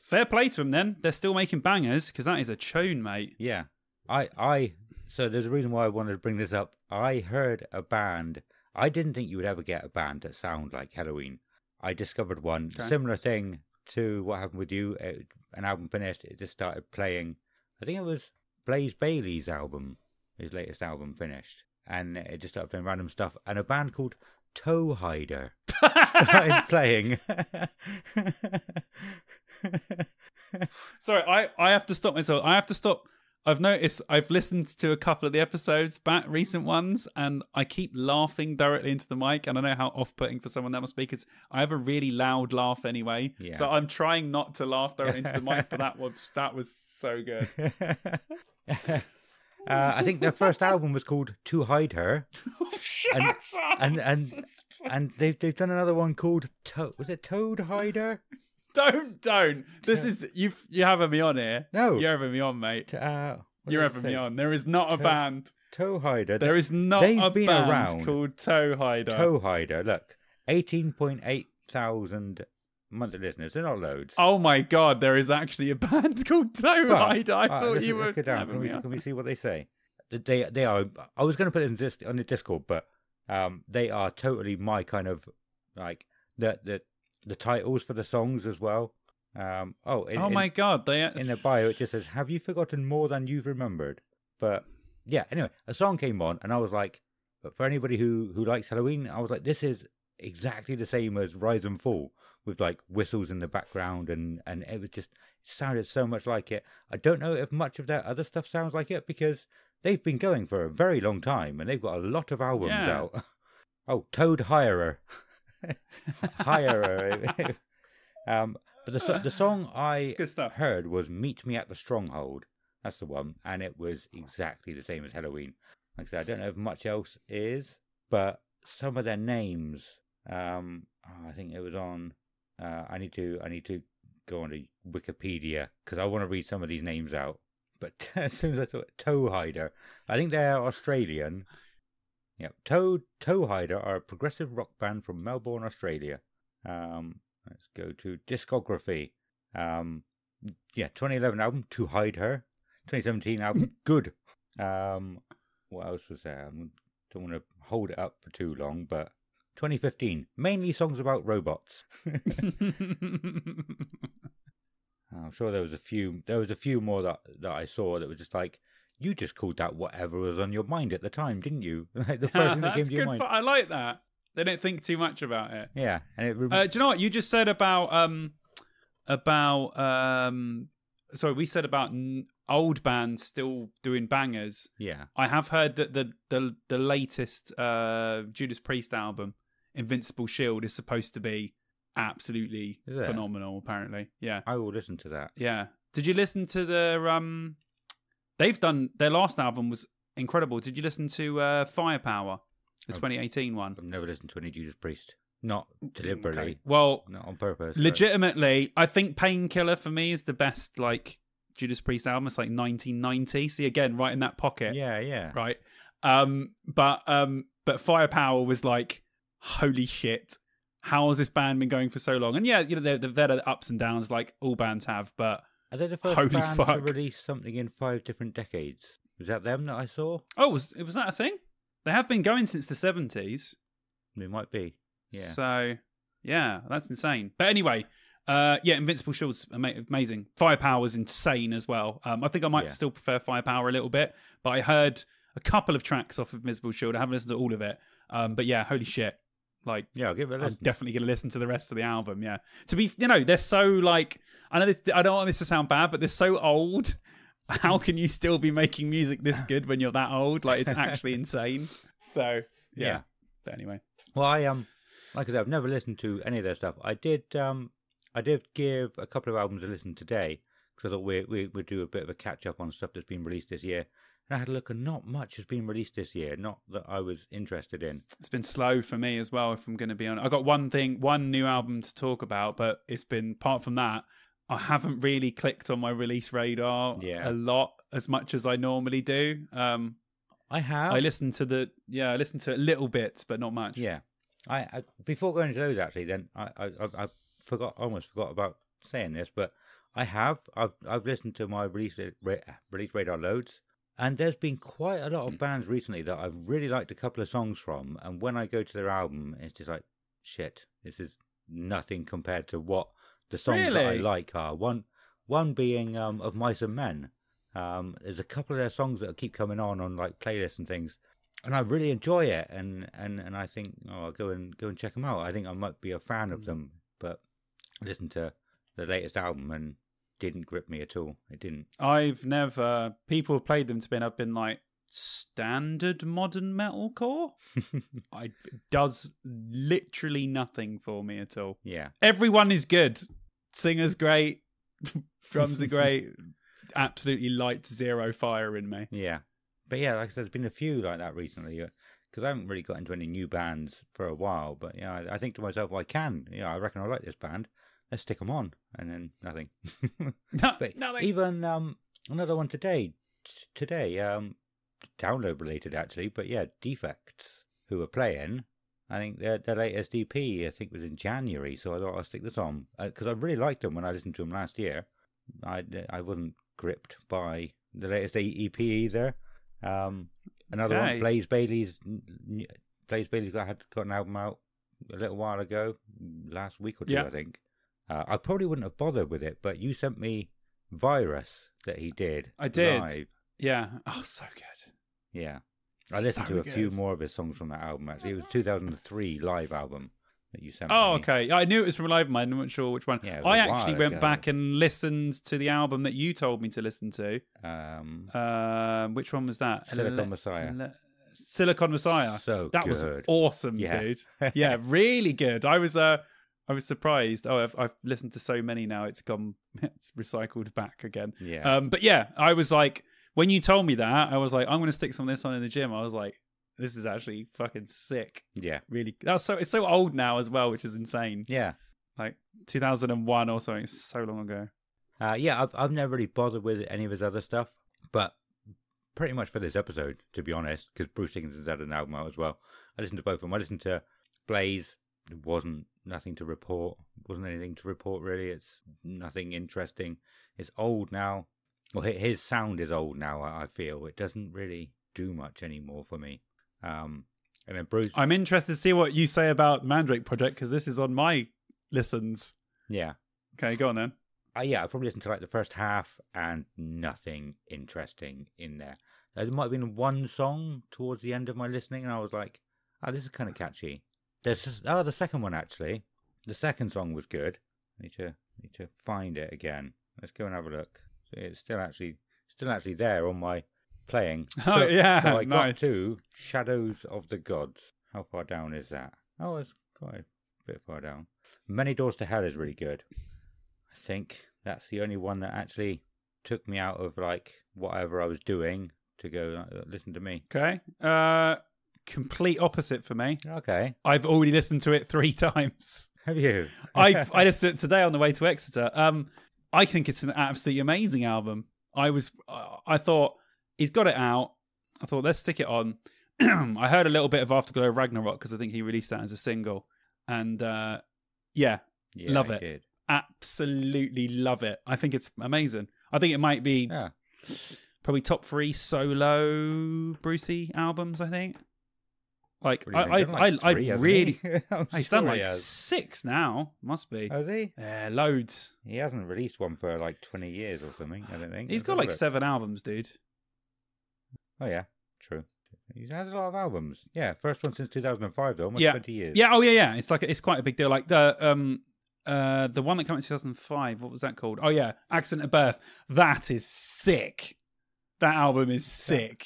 Fair play to them then. They're still making bangers because that is a tune, mate. Yeah. I I so there's a reason why I wanted to bring this up. I heard a band. I didn't think you would ever get a band that sound like Halloween. I discovered one okay. similar thing to what happened with you. It, an album finished, it just started playing. I think it was Blaze Bailey's album, his latest album finished, and it just started playing random stuff. And a band called Toe Hider started <laughs> playing. Sorry, I, I have to stop myself. I have to stop I've noticed I've listened to a couple of the episodes back, recent ones, and I keep laughing directly into the mic. And I know how off putting for someone that must be because I have a really loud laugh anyway. Yeah. So I'm trying not to laugh directly into the mic, but that was <laughs> that was so good. <laughs> uh, I think their first album was called To Hide Her. <laughs> Oh, and, and, and and they've they've done another one called to- was it Toad Hider? don't, don't. This is you. You having me on here? No, you're having me on, mate. Uh, you're having me on. There is not a toe, band. Toe Hider. There is not They've a been band around. called Toe Hider. Toe Hider. Look, eighteen point eight thousand monthly listeners. They're not loads. Oh my god, there is actually a <laughs> band called Toe but, Hider. I thought listen, you were. Let's get down. Can we, can we, see what they say? They they are. I was going to put it in this on the Discord, but um, they are totally my kind of like that that the titles for the songs as well. Um, oh, in, oh my in, God! They in the bio it just says, "Have you forgotten more than you've remembered?" But yeah, anyway, a song came on, and I was like, "But for anybody who who likes Halloween, I was like, this is exactly the same as Rise and Fall with like whistles in the background, and and it was just it sounded so much like it. I don't know if much of that other stuff sounds like it because they've been going for a very long time, and they've got a lot of albums yeah. out. <laughs> oh, Toad Hirer. <laughs> <laughs> Higher, uh, um, but the the song I heard was "Meet Me at the Stronghold." That's the one, and it was exactly the same as Halloween. Like I said, I don't know if much else is, but some of their names. Um, oh, I think it was on. Uh, I need to. I need to go on to Wikipedia because I want to read some of these names out. But <laughs> as soon as I saw it, Toe Hider, I think they're Australian, Yep. Toe Toe Hider are a progressive rock band from Melbourne, Australia. Um, let's go to discography. Um, yeah, 2011 album To Hide Her. 2017 album <laughs> Good. Um, what else was there? I don't want to hold it up for too long, but 2015 mainly songs about robots. <laughs> <laughs> I'm sure there was a few. There was a few more that that I saw that was just like you just called that whatever was on your mind at the time, didn't you? <laughs> the first thing that <laughs> came to your mind. I like that. They don't think too much about it. Yeah, and it. Rem- uh, do you know what you just said about um about um sorry we said about n- old bands still doing bangers. Yeah, I have heard that the the the latest uh Judas Priest album, Invincible Shield, is supposed to be absolutely phenomenal. Apparently, yeah. I will listen to that. Yeah. Did you listen to the um They've done their last album was incredible. Did you listen to uh, Firepower, the I've, 2018 one? I've never listened to any Judas Priest. Not mm, deliberately. Okay. Well, not on purpose. Legitimately, I think Painkiller for me is the best like Judas Priest album. It's like 1990. See again, right in that pocket. Yeah, yeah. Right. Um, but um, but Firepower was like, holy shit! How has this band been going for so long? And yeah, you know they've, they've had ups and downs like all bands have, but are they the first Holy band fuck. to release something in five different decades? Was that them that I saw? Oh, was was that a thing? They have been going since the seventies. It might be. Yeah. So, yeah, that's insane. But anyway, uh, yeah, Invincible Shield's amazing. Firepower is insane as well. Um, I think I might yeah. still prefer Firepower a little bit, but I heard a couple of tracks off of Invincible Shield. I haven't listened to all of it. Um, but yeah, holy shit. Like, yeah, I'll give it. A listen. I'm definitely going to listen to the rest of the album. Yeah, to be, you know, they're so like. I know this, I don't want this to sound bad, but they're so old. <laughs> How can you still be making music this good when you're that old? Like, it's actually <laughs> insane. So yeah. yeah. But anyway, well, I um, like I said, I've never listened to any of their stuff. I did um, I did give a couple of albums a listen today because I thought we we would do a bit of a catch up on stuff that's been released this year. I had a look, and not much has been released this year. Not that I was interested in. It's been slow for me as well. If I'm going to be honest, I got one thing, one new album to talk about, but it's been apart from that, I haven't really clicked on my release radar yeah. a lot as much as I normally do. Um, I have. I listened to the yeah, I listened to it little bit, but not much. Yeah, I, I before going to those actually, then I, I I forgot almost forgot about saying this, but I have I've I've listened to my release release radar loads and there's been quite a lot of bands recently that I've really liked a couple of songs from, and when I go to their album, it's just like, shit, this is nothing compared to what the songs really? that I like are. One, one being um, of Mice and Men. Um, there's a couple of their songs that keep coming on on like playlists and things, and I really enjoy it. And and and I think, oh, I'll go and go and check them out. I think I might be a fan of hmm. them, but listen to the latest album and didn't grip me at all. It didn't. I've never people have played them to me, and I've been like standard modern metalcore. <laughs> I does literally nothing for me at all. Yeah, everyone is good. Singers great, <laughs> drums are great. <laughs> Absolutely lights zero fire in me. Yeah, but yeah, like there's been a few like that recently. Because uh, I haven't really got into any new bands for a while, but yeah, I, I think to myself, well, I can. Yeah, I reckon I like this band. Let's stick them on and then nothing. no, <laughs> <laughs> nothing. Even um, another one today. T- today, um, download related actually, but yeah, Defects who were playing. I think their, their latest EP, I think, was in January, so I thought I'll stick this on because uh, I really liked them when I listened to them last year. I, I wasn't gripped by the latest EP either. Um, another okay. one, Blaze Bailey's Blaze Bailey's got had got an album out a little while ago, last week or two, I think. Uh, I probably wouldn't have bothered with it, but you sent me Virus that he did. I did. Live. Yeah. Oh, so good. Yeah. I listened so to a good. few more of his songs from that album, actually. It was 2003 live album that you sent Oh, me. okay. I knew it was from a live album. I'm not sure which one. Yeah, I actually went back and listened to the album that you told me to listen to. Um, uh, which one was that? Silicon Messiah. Silicon Messiah. So that good. was awesome, yeah. dude. <laughs> yeah, really good. I was uh, I was surprised. Oh, I've, I've listened to so many now. It's gone. <laughs> It's recycled back again. Yeah. Um, but yeah, I was like, when you told me that, I was like, I'm going to stick some of this on in the gym. I was like, this is actually fucking sick. Yeah. Really. That's so. It's so old now as well, which is insane. Yeah. Like 2001 or something. so long ago. Uh, yeah, I've I've never really bothered with any of his other stuff, but pretty much for this episode, to be honest, because Bruce Dickinson's had an album out as well. I listened to both of them. I listened to Blaze it wasn't nothing to report. Wasn't anything to report really. It's nothing interesting. It's old now. Well, his sound is old now. I feel it doesn't really do much anymore for me. Um, and then Bruce, I'm interested to see what you say about Mandrake Project because this is on my listens. Yeah. Okay, go on then. Uh, yeah, I probably listened to like the first half and nothing interesting in there. There might have been one song towards the end of my listening, and I was like, "Oh, this is kind of catchy." There's oh the second one actually. The second song was good. I need to need to find it again. Let's go and have a look. it's still actually still actually there on my playing. <laughs> Oh, so, oh yeah, so I nice. got to Shadows of the Gods. How far down is that? Oh, it's quite a bit far down. Many Doors to Hell is really good. I think that's the only one that actually took me out of like whatever I was doing to go uh, listen to me. Okay. Uh, complete opposite for me. Okay. I've already listened to it three <laughs> times. Have you? I <laughs> I listened to today on the way to Exeter. Um, I think it's an absolutely amazing album. I was I thought he's got it out. I thought let's stick it on. <clears throat> I heard a little bit of Afterglow of Ragnarok because I think he released that as a single, and uh, yeah, yeah, love it. Did. Absolutely love it. I think it's amazing. I think it might be yeah. probably top three solo Brucey albums. I think like I, I, like I, three, <laughs> I really, he's sure done like he six now. Must be. Has he? Yeah, loads. He hasn't released one for like twenty years or something. I don't think. he's got like look. seven albums, dude. Oh yeah, true. He's had a lot of albums. Yeah, first one since two thousand and five, though. Almost yeah. twenty years. Yeah. Oh yeah, yeah. It's like it's quite a big deal. Like the um uh the one that came out in two thousand and five. What was that called? Oh yeah, Accident of Birth. That is sick. That album is sick.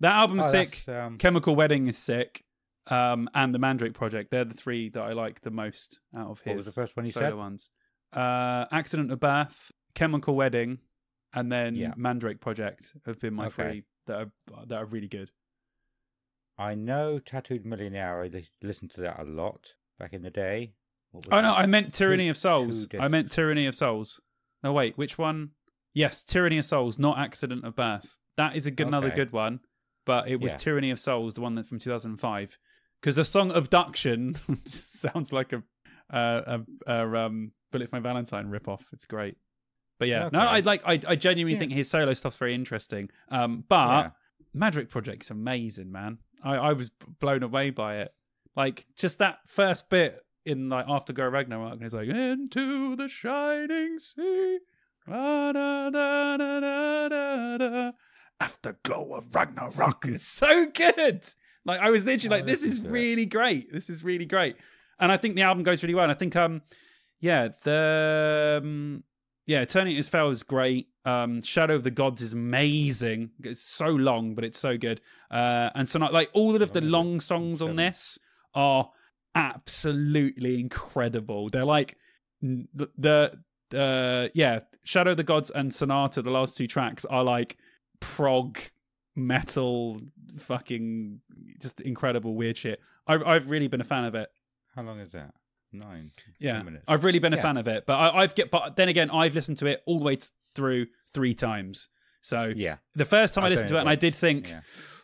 That album's oh, sick. Um... Chemical Wedding is sick. Um, and the Mandrake Project. They're the three that I like the most out of his. What was the first one you said? ones? Uh, Accident of Bath, Chemical Wedding, and then yeah. Mandrake Project have been my okay. three that are that are really good. I know Tattooed Millionaire. I li- listened to that a lot back in the day. Oh that? no, I meant Tyranny two, of Souls. I meant Tyranny of Souls. No, wait, which one? Yes, Tyranny of Souls, not Accident of Birth. That is a good, okay. another good one but it was yeah. Tyranny of Souls, the one that from 2005, because the song Abduction <laughs> sounds like a, uh, a, a um, Bullet for My Valentine ripoff. It's great, but yeah, okay. no, I like I, I genuinely yeah. think his solo stuff's very interesting. Um, but yeah. Project's amazing, man. I, I was blown away by it. Like just that first bit in like after Go Ragnarok, and he's like into the shining sea. Da, da, da, afterglow of Ragnarok is so good. Like I was literally oh, like, this, this is, is really great. This is really great. And I think the album goes really well. And I think um yeah, the um, yeah, Turning is Fell is great. Um, Shadow of the Gods is amazing. It's so long, but it's so good. Uh, and so like all of the long songs on this are absolutely incredible. They're like the, the uh, yeah, Shadow of the Gods and Sonata, the last two tracks are like prog metal fucking just incredible weird shit. I've I've really been a fan of it. How long is that? Nine. Yeah, I've really been a yeah. fan of it, but I, have get. But then again, I've listened to it all the way through three times. So yeah, the first time I, I listened to it, and I did think yeah.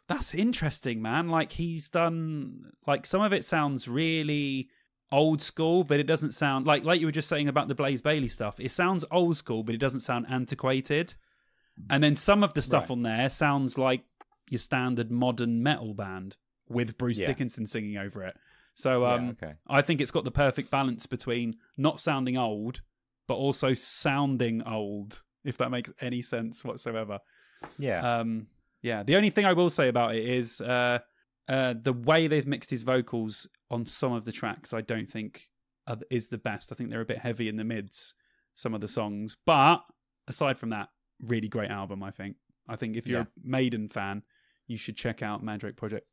that's interesting, man. Like he's done. Like some of it sounds really old school, but it doesn't sound like like you were just saying about the Blaze Bailey stuff. It sounds old school, but it doesn't sound antiquated. And then some of the stuff right. on there sounds like your standard modern metal band with Bruce yeah. Dickinson singing over it. So um, yeah, okay. I think it's got the perfect balance between not sounding old, but also sounding old, if that makes any sense whatsoever. Yeah. Um, yeah. The only thing I will say about it is uh, uh, the way they've mixed his vocals on some of the tracks, I don't think is the best. I think they're a bit heavy in the mids, some of the songs. But aside from that, really great album, I think. I think if you're yeah. a Maiden fan, you should check out Mandrake Project.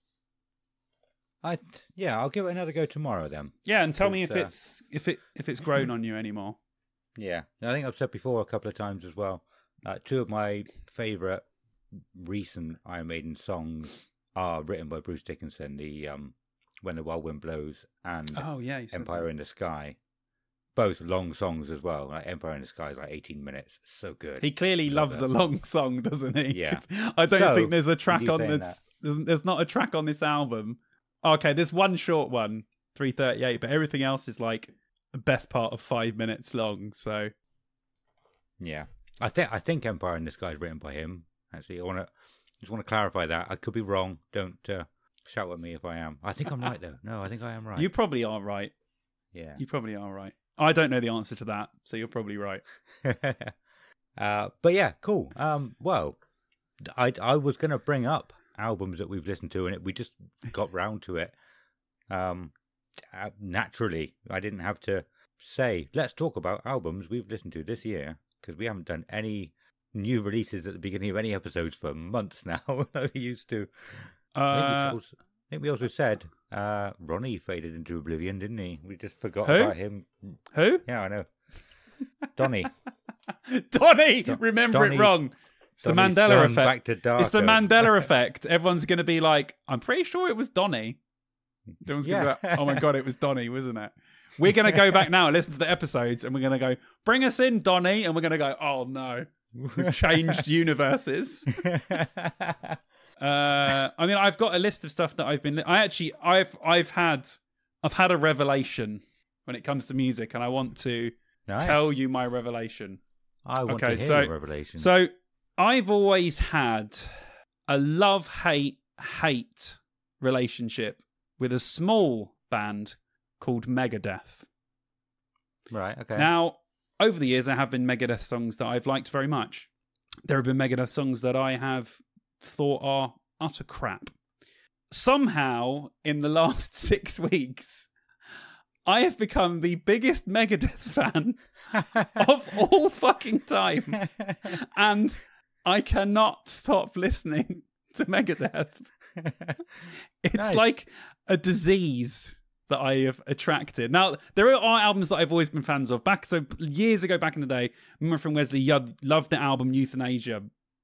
I yeah, I'll give it another go tomorrow then. Yeah, and tell me if uh, it's if it if it's grown on you anymore. Yeah, I think I've said before a couple of times as well. Uh, two of my favourite recent Iron Maiden songs are written by Bruce Dickinson. The um, when the Wild Wind Blows and oh yeah, Empire in the Sky both long songs as well. Like Empire in the Sky is like 18 minutes. So good. He clearly Love loves a long song, doesn't he? Yeah. <laughs> I don't so, think there's a track on this. There's, there's not a track on this album. Okay, there's one short one, 338, but everything else is like the best part of five minutes long. So, yeah, I think I think Empire in the Sky is written by him. Actually, I want to just want to clarify that. I could be wrong. Don't uh, shout at me if I am. I think I'm right though. <laughs> No, I think I am right. You probably are right. Yeah, you probably are right. I don't know the answer to that, so you're probably right. <laughs> uh, but yeah, cool. Um, well, I I was going to bring up albums that we've listened to, and it, we just got round to it. Um, uh, naturally, I didn't have to say let's talk about albums we've listened to this year because we haven't done any new releases at the beginning of any episodes for months <laughs> now. we <laughs> used to. Uh, I, think also, I think we also said uh, Ronnie faded into oblivion, didn't he? We just forgot Who? about him. Who? Yeah, I know. Donny. <laughs> Donny! Don- Remember Donnie. it wrong. It's Donnie's the Mandela effect. it's the Mandela <laughs> effect. Everyone's going to be like, I'm pretty sure it was Donny. Everyone's yeah. going to be like, oh my God, it was Donny, wasn't it? We're going to go back now, and listen to the episodes, and we're going to go, bring us in, Donny. And we're going to go, oh no, we've changed <laughs> universes. Uh, I mean, I've got a list of stuff that I've been. I actually, I've, I've had, I've had a revelation when it comes to music, and I want to nice. tell you my revelation. I want okay, to hear so, your revelation. So, I've always had a love hate hate relationship with a small band called Megadeth. Right. Okay. Now, over the years, there have been Megadeth songs that I've liked very much. There have been Megadeth songs that I have thought are oh, utter crap. Somehow, in the <laughs> last six weeks, I have become the biggest Megadeth <laughs> fan of <laughs> all fucking time. And I cannot stop listening to Megadeth. it's nice. like a disease that I have attracted. Now, there are albums that I've always been fans of. Back so years ago, back in the day, Remember from Wesley loved the album Euthanasia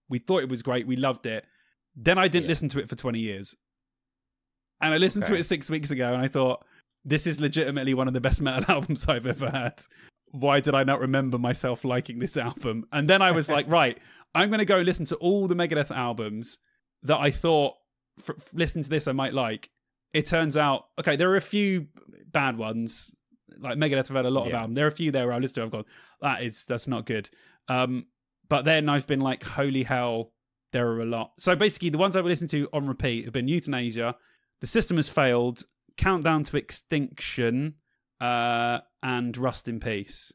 we thought it was great. We loved it. Then I didn't yeah. listen to it for 20 years. And I listened okay. to it six weeks ago and I thought, this is legitimately one of the best <laughs> metal albums I've ever had. Why did I not remember myself liking this album? And then I was like, <laughs> right, I'm going to go listen to all the Megadeth albums that I thought, f- listen to this, I might like. It turns out, okay, there are a few bad ones. Like Megadeth have had a lot yeah. of albums. There are a few there where I listened to, I've gone, that is, that's not good. Um, but then I've been like, holy hell, there are a lot. So basically, the ones I've listened to on repeat have been Euthanasia, The System Has Failed, Countdown to Extinction, uh, and Rust in Peace.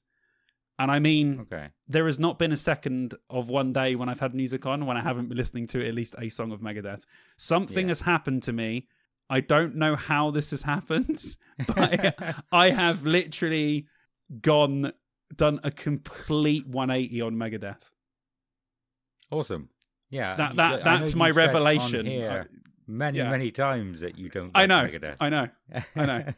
And I mean, okay. there has not been a second of one day when I've had music on when I haven't been listening to at least a song of Megadeth. Something yeah. has happened to me. I don't know how this has happened, <laughs> but I have literally gone, done a complete 180 on Megadeth. Awesome. Yeah. That, that that's my revelation. many, yeah. many times that you don't. Like I know. Megadeth. I know. I know. <laughs>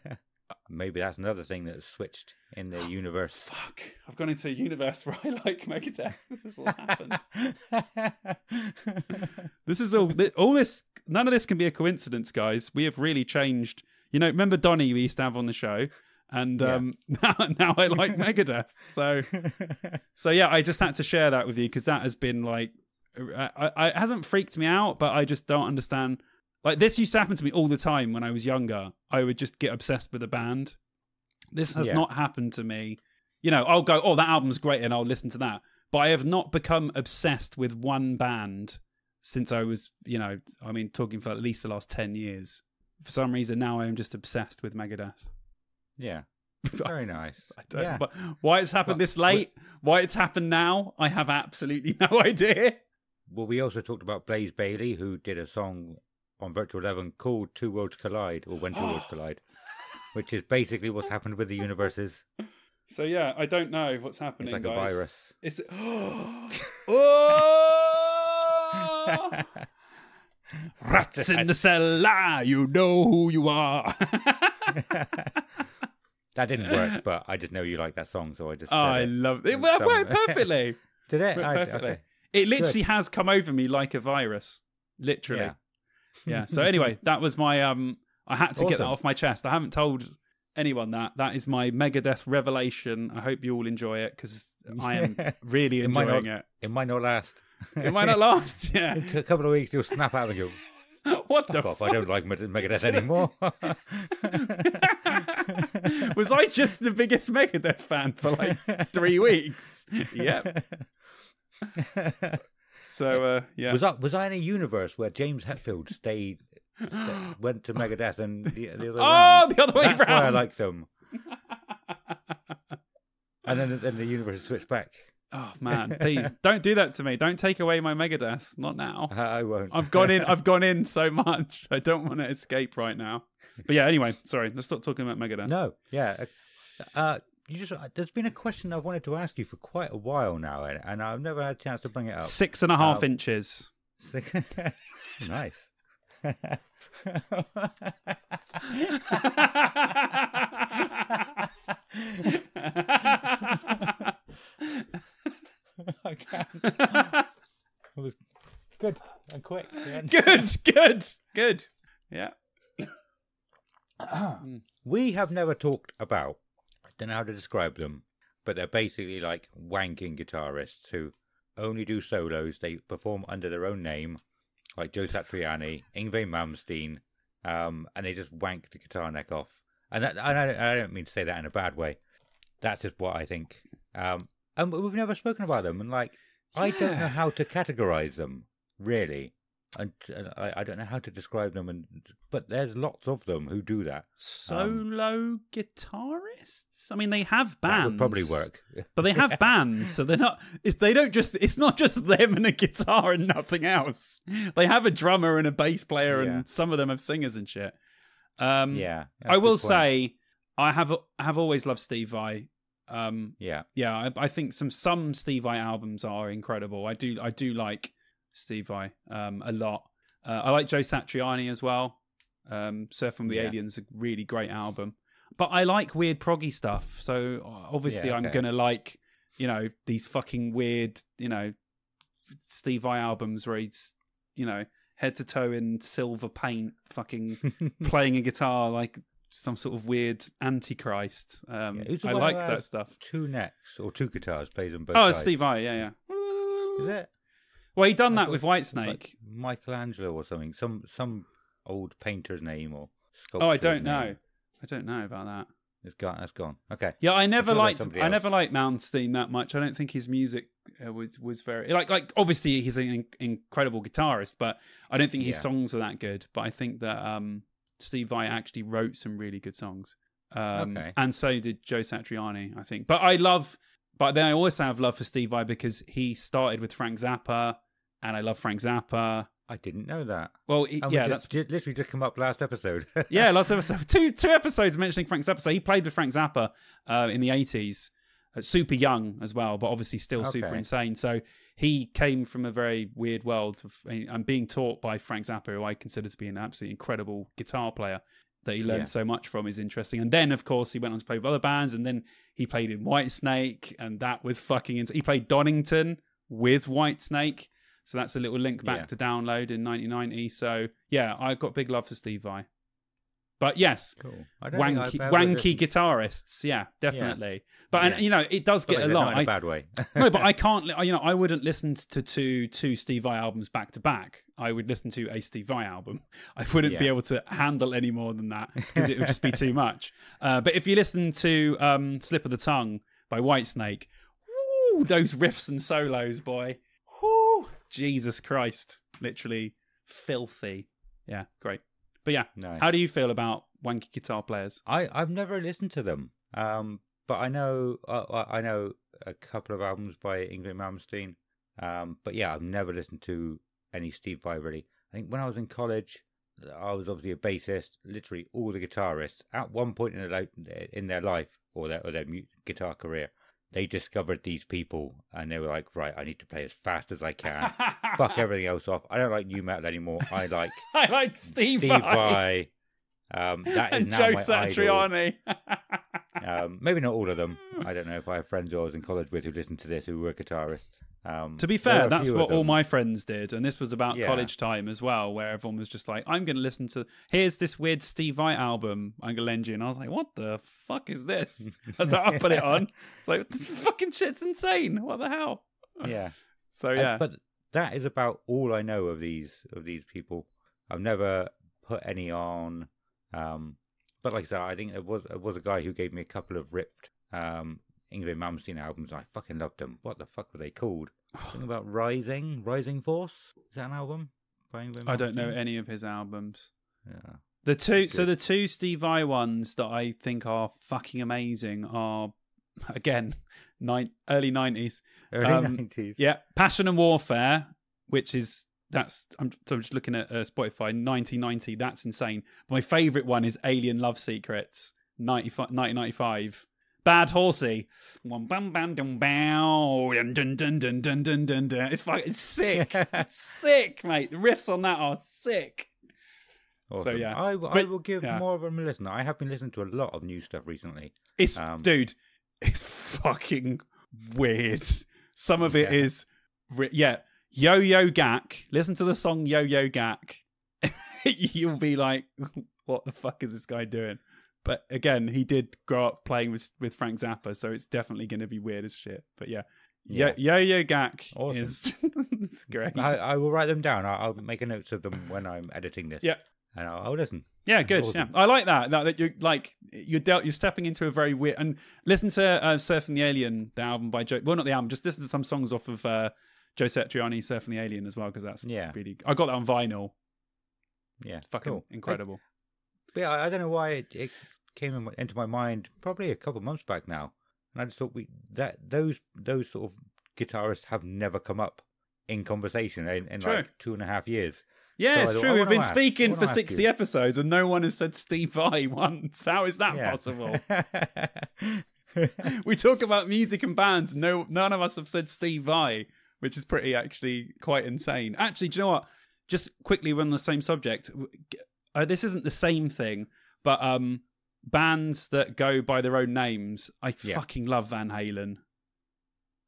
Maybe that's another thing that's switched in the ah, universe. Fuck. I've gone into a universe <laughs> where I like Megadeth. <laughs> This is what's happened. this is all, all this, none of this can be a coincidence, guys. We have really changed. You know, remember Donnie we used to have on the show? and yeah. um, <laughs> now now I like Megadeth. So <laughs> so yeah, I just had to share that with you because that has been like, I, I, it hasn't freaked me out, but I just don't understand. Like this used to happen to me all the time when I was younger. I would just get obsessed with a band. This has yeah. not happened to me. You know, I'll go, oh, that album's great, and I'll listen to that. But I have not become obsessed with one band since I was, you know, I mean, talking for at least the last ten years. For some reason, now I am just obsessed with Megadeth. Yeah. <laughs> Very nice. <laughs> I don't yeah. why it's happened but, this late, why it's happened now, I have absolutely <laughs> no idea. Well, we also talked about Blaze Bailey, who did a song on Virtual Eleven called Two Worlds Collide, or When Two Worlds <gasps> Collide, which is basically what's happened with the universes. So, yeah, I don't know what's happening. It's like guys. a virus. It's. <gasps> oh! Rats in the cellar, you know who you are. That didn't work, <laughs> but I just know you like that song, so I just. Oh, I love it. <laughs> It worked perfectly. Did it? I, perfectly. Okay. It literally Good. has come over me like a virus. Literally. Yeah. yeah. So anyway, <laughs> that was my um. I had to awesome. get that off my chest. I haven't told anyone that. That is my Megadeth revelation. I hope you all enjoy it because I am really enjoying it, might not, it. It might not last. It might not last. Yeah. In a couple of weeks, you'll snap out of it. <laughs> what fuck the off. fuck? I don't like Megadeth <laughs> anymore. <laughs> Was I just the biggest Megadeth fan for like three weeks? Yep. So uh, yeah. Was I was I in a universe where James Hetfield stayed, stayed <gasps> went to Megadeth and the, the other Oh, round? the other way That's why I liked them. and then then the universe switched back. Oh man, please don't do that to me. Don't take away my Megadeth. Not now. I won't. I've gone in. <laughs> I've gone in so much. I don't want to escape right now. But yeah. Anyway, sorry. Let's stop talking about Megadeth. No. Yeah. Uh, you just. Uh, there's been a question I wanted to ask you for quite a while now, and, I've never had a chance to bring it up. Six and a half uh, inches. Six. <laughs> nice. <laughs> <laughs> I can. <laughs> it was good and quick. <laughs> Good, good, good. Yeah. <coughs> Mm. we have never talked about, I don't know how to describe them, but they're basically like wanking guitarists who only do solos. They perform under their own name, like Joe Satriani, Ingve Malmsteen, um, and they just wank the guitar neck off. And, that, and I, I, don't mean to say that in a bad way. That's just what I think. Um, and we've never spoken about them. And like, yeah. I don't know how to categorize them really, and, I, I, don't know how to describe them. And but there's lots of them who do that. Solo um, guitarists. I mean, they have bands. That would probably work, but they have <laughs> yeah. bands, so they're not. It's, they don't just. It's not just them and a guitar and nothing else. They have a drummer and a bass player, yeah. and some of them have singers and shit. Um, yeah, I will say. I have I have always loved Steve Vai. Um, yeah, yeah. I, I, think some some Steve I albums are incredible. I do I do like Steve I um, a lot. Uh, I like Joe Satriani as well. Um, Surf from the yeah. Aliens, a really great album. But I like weird proggy stuff, so uh, obviously yeah, okay. I'm gonna like you know these fucking weird you know Steve I albums where he's you know head to toe in silver paint, fucking <laughs> playing a guitar like some sort of weird antichrist. Um, yeah, I like that stuff. Two necks or two guitars plays on both. Oh, sides. Steve I. Yeah, yeah. Is it? Well, he done I that with Whitesnake. Like Michelangelo or something. Some some old painter's name or sculptor. Oh, I don't know. Name. I don't know about that. It's gone. That's gone. Okay. Yeah, I never liked I never liked Malmsteen that much. I don't think his music uh, was was very like like obviously he's an in- incredible guitarist, but I don't think his yeah. songs are that good. But I think that um Steve Vai actually wrote some really good songs. Um, okay. And so did Joe Satriani, I think. But I love, but then I also have love for Steve Vai because he started with Frank Zappa, and I love Frank Zappa. I didn't know that. Well, yeah, just, that's literally just come up last episode. yeah, <laughs> last episode, two two episodes mentioning Frank Zappa. So he played with Frank Zappa uh, in the eighties, uh, super young as well, but obviously still okay. super insane. So he came from a very weird world. I'm eh, being taught by Frank Zappa, who I consider to be an absolutely incredible guitar player that he learned yeah. so much from is interesting. And then, of course, he went on to play with other bands, and then he played in Whitesnake, and that was fucking. insane. he played Donington with Whitesnake, so that's a little link back yeah. to Download in 1990. So yeah, I got big love for Steve Vai. But yes, cool. wanky, wanky guitarists. Yeah, definitely. Yeah. But yeah. and you know, it does get a lot. I, bad way. no, but I <laughs> can't. You know, I wouldn't listen to two two Steve Vai albums back to back. I would listen to a Steve Vai album. <laughs> I wouldn't yeah. be able to handle any more than that because it would just be too <laughs> much. Uh, but if you listen to um, "Slip of the Tongue" by Whitesnake, woo, those riffs and solos, boy, woo, Jesus Christ, literally filthy. Yeah, great. But yeah, nice. how do you feel about wanky guitar players? I I've never listened to them, um, but I know I know a couple of albums by Ingrid Malmsteen. Um, but yeah, I've never listened to any Steve Vai really. I think when I was in college, I was obviously a bassist. Literally all the guitarists at one point in their life, in their life or their or their guitar career they discovered these people and they were like, right, I need to play as fast as I can. Fuck <laughs> everything else off. I don't like new metal anymore. I like <laughs> I like Steve, Steve Vai. Vai. Um, that <laughs> is and now Joe my Satriani. Idol. Um, maybe not all of them. <laughs> I don't know if I have friends I was in college with who listened to this who were guitarists. Um, to be fair, that's what all my friends did, and this was about yeah. college time as well, where everyone was just like, "I'm going to listen to here's this weird Steve Vai album I'm going to lend you," and I was like, "What the fuck is this?" I <laughs> i put it on." It's like fucking shit's insane. What the hell? Yeah. <laughs> so yeah, uh, but that is about all I know of these of these people. I've never put any on. Um, but like I said, I think it was it was a guy who gave me a couple of ripped um, Ingrid Malmsteen albums. I fucking loved them. What the fuck were they called? Something about Rising, Rising Force. Is that an album? I don't know any of his albums. Yeah. The two, so the two Steve I ones that I think are fucking amazing are, again, <laughs> nine, early nineties, early um, nineties. Um, yeah, Passion and Warfare, which is that's I'm, so I'm just looking at uh, Spotify 1990. That's insane. My favorite one is Alien Love Secrets 1995. Bad horsey. One bam bam dum bow. Dun dun dun dun dun dun It's fucking sick. <laughs> it's sick, mate. The riffs on that are sick. Awesome. So yeah, I, but, will give yeah. more of them a listen. I have been listening to a lot of new stuff recently. It's um, dude, it's <laughs> fucking weird. Some of it is. yeah. yeah Yo Yo Gak. Listen to the song Yo Yo Gak. <laughs> You'll be like, what the fuck is this guy doing? But again, he did grow up playing with with Frank Zappa, so it's definitely going to be weird as shit. But yeah, yeah. Yo Yo Gak awesome. is <laughs> great. I, I, will write them down. I'll, I'll make a note of them when I'm editing this. Yeah, and I'll, I'll listen. Yeah, good. Awesome. Yeah, I like that. That, that you're like you're dealt. You're stepping into a very weird. And listen to uh, "Surfing the Alien," the album by Joe. Well, not the album. Just listen to some songs off of uh, Joe Satriani surfing the alien as well because that's yeah. really. I got that on vinyl. Yeah, fucking cool. incredible. I, yeah, I don't know why it, it came in, into my mind probably a couple of months back now, and I just thought we that those those sort of guitarists have never come up in conversation in, in like two and a half years. Yeah, so it's thought, true. We've been ask, speaking for 60 you. episodes and no one has said Steve Vai <laughs> once. How is that yeah. possible? <laughs> we talk about music and bands. No, none of us have said Steve Vai which is pretty actually quite insane. Actually, do you know what? Just quickly, we're on the same subject. Uh, this isn't the same thing, but um, bands that go by their own names. I yeah. fucking love Van Halen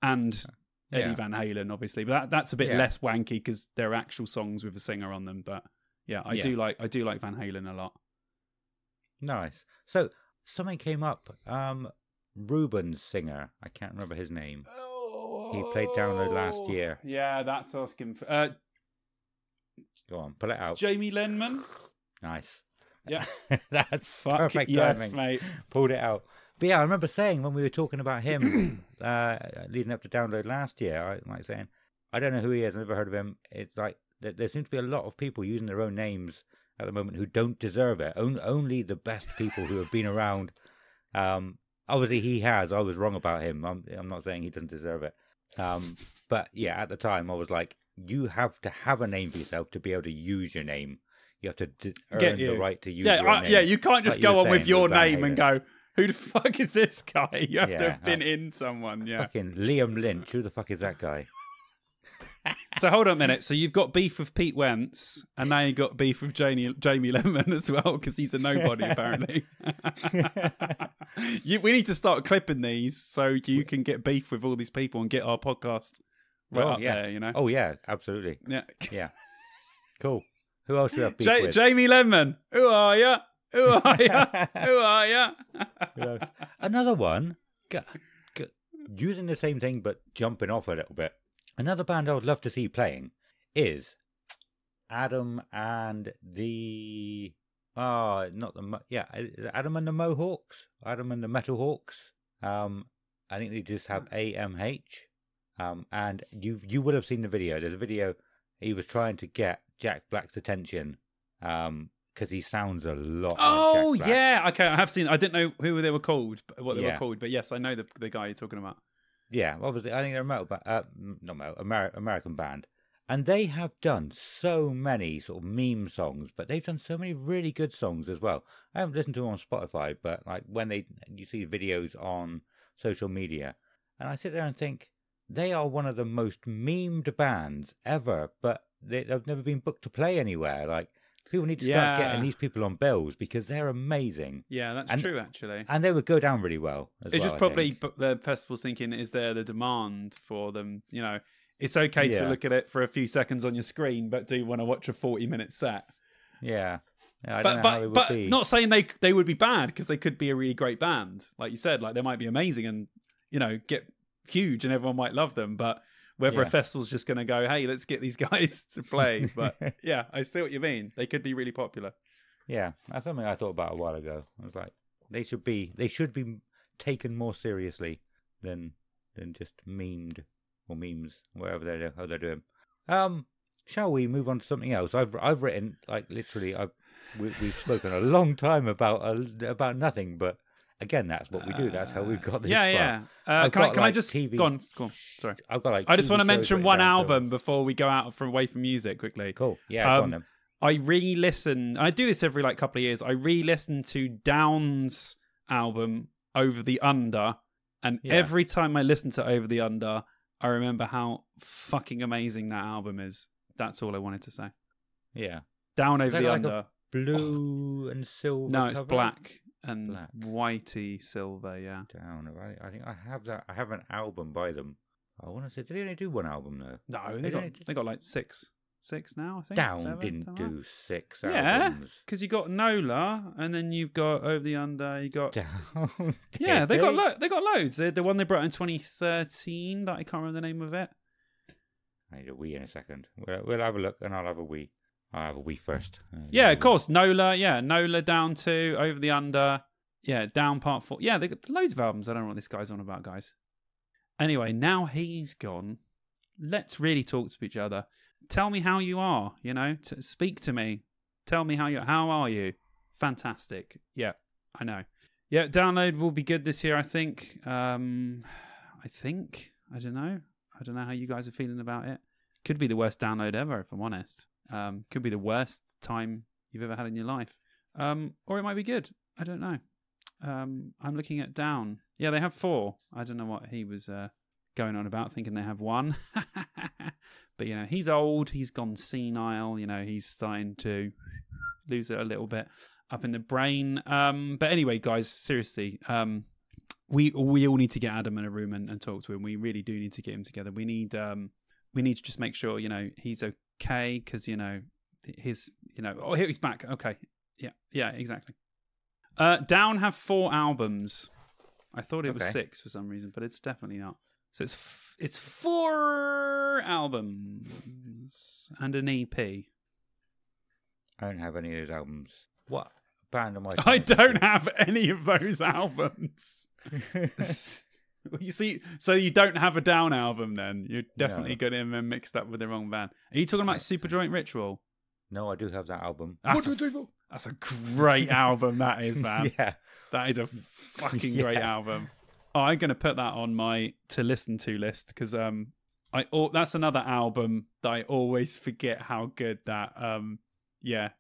and Eddie yeah. Van Halen, obviously, but that, that's a bit yeah. less wanky because there are actual songs with a singer on them. But yeah, I do like I do like Van Halen a lot. Nice. So something came up. Um, Ruben's singer. I can't remember his name. Oh he played download last oh, year. Yeah, that's asking. For, uh, Go on, pull it out. Jamie Lenman. Nice. Yeah, <laughs> that's Fuck perfect yes, timing, mate. Pulled it out. But yeah, I remember saying when we were talking about him <clears throat> uh, leading up to download last year, I like saying, I don't know who he is. I've never heard of him. It's like there, there seems to be a lot of people using their own names at the moment who don't deserve it. On, only the best people who have been around. Um, obviously, he has. I was wrong about him. I'm, I'm not saying he doesn't deserve it. Um, but yeah, at the time I was like, you have to have a name for yourself to be able to use your name. You have to d- earn Get the right to use yeah, your name. Yeah, you can't just like go on with your with name and go, who the <laughs> fuck is this guy? You have yeah, to have been I, uh, in someone. Yeah. Fucking Liam Lynch. Who the fuck is that guy? so hold on a minute. So you've got beef with Pete Wentz, and now you've got beef with Jamie, Jamie Lemon as well, because he's a nobody apparently. <laughs> you, we need to start clipping these so you can get beef with all these people and get our podcast right oh, up yeah. there. You know? Oh yeah, absolutely. Yeah, yeah. Cool. Who else should have? beef with? Jamie Lemon. Who are you? <laughs> Who are you? Who are you? Another one. G- g- using the same thing but jumping off a little bit. Another band I would love to see playing is Adam and the ah, not the yeah, Adam and the Mohawks, Adam and the Metal Hawks. Um, I think they just have hmm. AMH. Um, and you you would have seen the video. There's a video he was trying to get Jack Black's attention. Um, because he sounds a lot. Oh like yeah, okay, I have seen. I didn't know who they were called, what they yeah. were called, but yes, I know the the guy you're talking about. Yeah, obviously, I think they're a metal, band, uh, not metal, Amer- American band, and they have done so many sort of meme songs, but they've done so many really good songs as well. I haven't listened to them on Spotify, but like when they you see videos on social media, and I sit there and think they are one of the most memed bands ever, but they, have never been booked to play anywhere. Like People need to start yeah. getting these people on bills because they're amazing. Yeah, that's and, true, actually. And they would go down really well. it's well, just probably the festival's thinking, is there the demand for them? You know, it's okay yeah. to look at it for a few seconds on your screen, but do you want to watch a 40 minute set? Yeah. yeah but but, but be. not saying they they would be bad because they could be a really great band, like you said. Like they might be amazing and you know get huge and everyone might love them, but whether yeah. a festival's just going to go, hey, let's get these <laughs> guys to play. <laughs> But yeah, I see what you mean. They could be really popular. Yeah, that's something I thought about a while ago. I was like, they should be they should be taken more seriously than than just memed or memes, whatever they're how they're doing. Um, shall we move on to something else? I've I've written like literally I've we, have spoken a long time about about nothing but Again, that's what we do. That's how we've uh, got this. Yeah, yeah. Uh, can I can like I just TV go on? Sorry, I've got like. I just want to mention one album before we go out from away from music quickly. Cool. Yeah. Um, I re-listen. I do this every like couple of years. I re-listen to Down's album Over the Under, and yeah. every time I listen to Over the Under, I remember how fucking amazing that album is. That's all I wanted to say. Yeah. Down is over the like under. blue and silver. No, it's cover? black and Black. whitey silver. Yeah, down. I think I have that. I have an album by them. I want to say, did they only do one album though? No, they, they got they got like six, six now. I think Down did didn't do that. six yeah, because you got Nola, and then you've got Over the Under. You got Down. <laughs> yeah, they, they got lo- they got loads. they the one they brought in 2013 that I can't remember the name of it. I need a wee in a second. We'll, we'll have a look, and I'll have a wee. Uh, ah, wee first. Uh, yeah, of course. Nola, yeah, Nola down to over the under, yeah, down part four. Yeah, they got loads of albums. I don't know what this guy's on about, guys. Anyway, now he's gone. Let's really talk to each other. Tell me how you are. You know, T- speak to me. Tell me how you. How are you? Fantastic. Yeah, I know. Yeah, download will be good this year. I think. Um, I think. I don't know. I don't know how you guys are feeling about it. Could be the worst download ever, if I'm honest. Um, could be the worst time you've ever had in your life, um, or it might be good. I don't know. Um, I'm looking at down. Yeah, they have four. I don't know what he was uh, going on about, thinking they have one. <laughs> but you know, he's old. He's gone senile. You know, he's starting to lose it a little bit up in the brain. Um, but anyway, guys, seriously, um, we we all need to get Adam in a room and, and, talk to him. We really do need to get him together. We need um, we need to just make sure you know he's K because you know his you know oh here he's back okay yeah yeah exactly. Uh, Down have four albums. I thought it okay. was six for some reason, but it's definitely not. So it's f- it's four albums and an EP. I don't have any of those albums. What band am <laughs> I? I don't have any of those <laughs> albums. <laughs> <laughs> you see, so you don't have a down album then. You're definitely gonna them mixed up with the wrong band. Are you talking about Super Joint Ritual? No, I do have that album. That's, what a, do that's a great <laughs> album, that is, <laughs> man. yeah. That is a fucking yeah. great album. Oh, I'm going to put that on my to listen to list because um, I oh, that's another album that I always forget how good that um, yeah.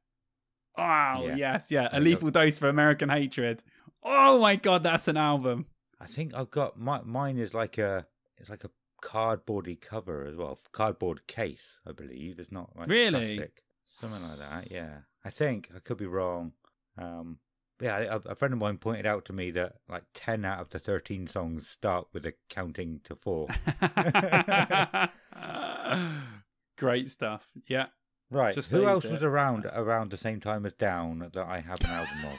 Oh, yeah. yes, yeah. A Lethal Dose for American Hatred. Oh my god, that's an album. I think I've got my mine is like a it's like a cardboardy cover as well, cardboard case, I believe. It's not like really plastic. something like that. Yeah, I think I could be wrong. Um, yeah, a, friend of mine pointed out to me that like ten out of the thirteen songs start with a counting to four. <laughs> Great stuff. Yeah. Right. Just who else it. was around around the same time as Down that I have an album of?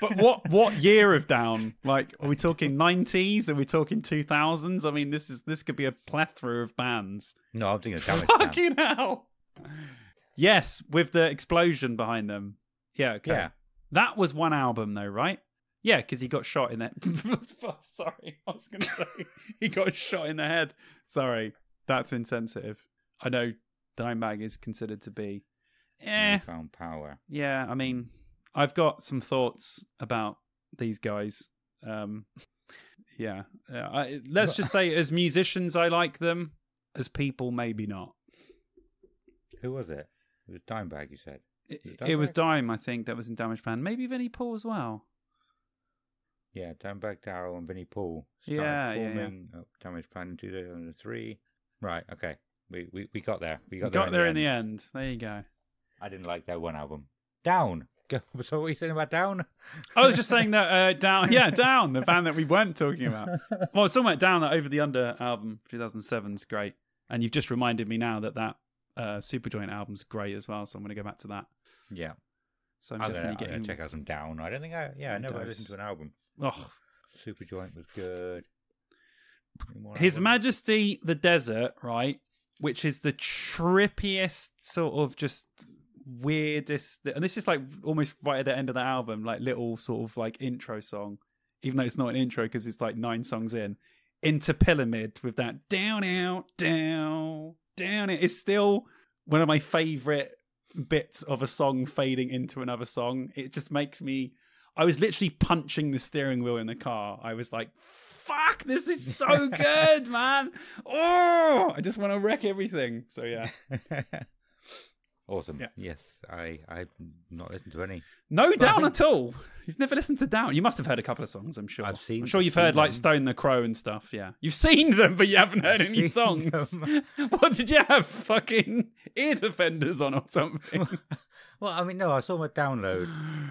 but what what year of down? Like, are we talking nineties? Are we talking two thousands? I mean, this is this could be a plethora of bands. No, I'm thinking <laughs> damage. Fucking down. hell! Yes, with the explosion behind them. Yeah, okay. Yeah. That was one album though, right? Yeah, because he got shot in it. <laughs> Sorry, I was going to say he got shot in the head. Sorry, that's insensitive. I know Dimebag is considered to be. Yeah. Newfound eh. power. Yeah, I mean, I've got some thoughts about these guys. Um, yeah, I, let's just say as musicians, I like them. As people, maybe not. Who was it? It was Dimebag, you said. It, it, was Dime, I think, that was in Damage Plan. Maybe Vinnie Paul as well. Yeah, Dimebag Daryl, and Vinnie Paul started yeah, forming yeah, oh, Damage Plan in 2003. Right, okay. We, we, we got there. We got, we there, in the in the end. There you go. I didn't like that one album. Down. So <laughs> what are you saying about down? I was just saying that uh, down, yeah, <laughs> down the band that we weren't talking about. Well, I was talking about down over the under album 2007's great, and you've just reminded me now that that uh, Superjoint album's great as well. So I'm going to go back to that. Yeah. So I'm, I'm definitely gonna, getting. I'm check out some down. I don't think I. Yeah, I never listened to an album. Oh, Superjoint was good. His albums? Majesty the Desert, right? Which is the trippiest sort of just weirdest, and this is like almost right at the end of the album, like little sort of like intro song, even though it's not an intro because it's like nine songs in, into Pyramid with that down, out, down, down. It is still one of my favorite bits of a song fading into another song. It just makes me. I was literally punching the steering wheel in the car. I was like, fuck, this is so <laughs> good, man. Oh, I just want to wreck everything. So, yeah. <laughs> Awesome. Yeah. Yes, I I've not listened to any. No but down think... at all. You've never listened to down. You must have heard a couple of songs. I'm sure. I've seen. I'm sure you've heard them. like Stone the Crow and stuff. Yeah, you've seen them, but you haven't heard I've any songs. <laughs> <laughs> what did you have? Fucking ear defenders on or something? <laughs> well, I mean, no. I saw my download.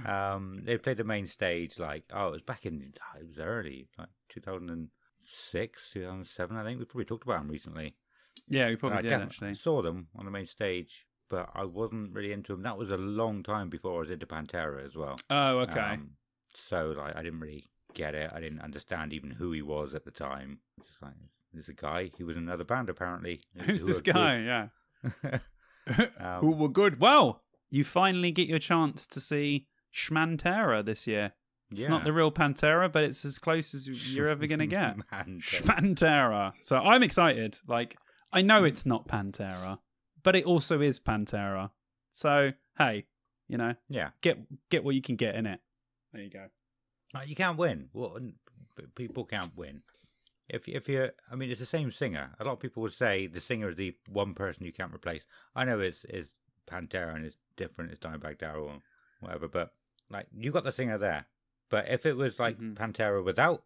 Um, they played the main stage like oh, it was back in it was early like 2006, 2007. I think we probably talked about them recently. Yeah, we probably I did actually. Saw them on the main stage but I wasn't really into them. That was a long time before I was into Pantera as well. Oh, um, okay. Um, so like, I didn't really get it. I didn't understand even who he was at the time. Just like, there's a guy. He was in another band apparently. Who's this guy? Good. Yeah. <laughs> <laughs> um, who were good? Well, you finally get your chance to see Schmantera this year. It's yeah. not the real Pantera, but it's as close as you're ever going to get. <laughs> Schmantera. So I'm excited. Like I know it's not Pantera, but it also is Pantera. So hey, you know, yeah, get get what you can get in it. There you go. Uh, you can't win. Well, people can't win. If if you, I mean, it's the same singer. A lot of people would say the singer is the one person you can't replace. I know it's is Pantera and it's different. It's Dimebag Darrell and whatever, but like you got the singer there. But if it was like mm-hmm. Pantera without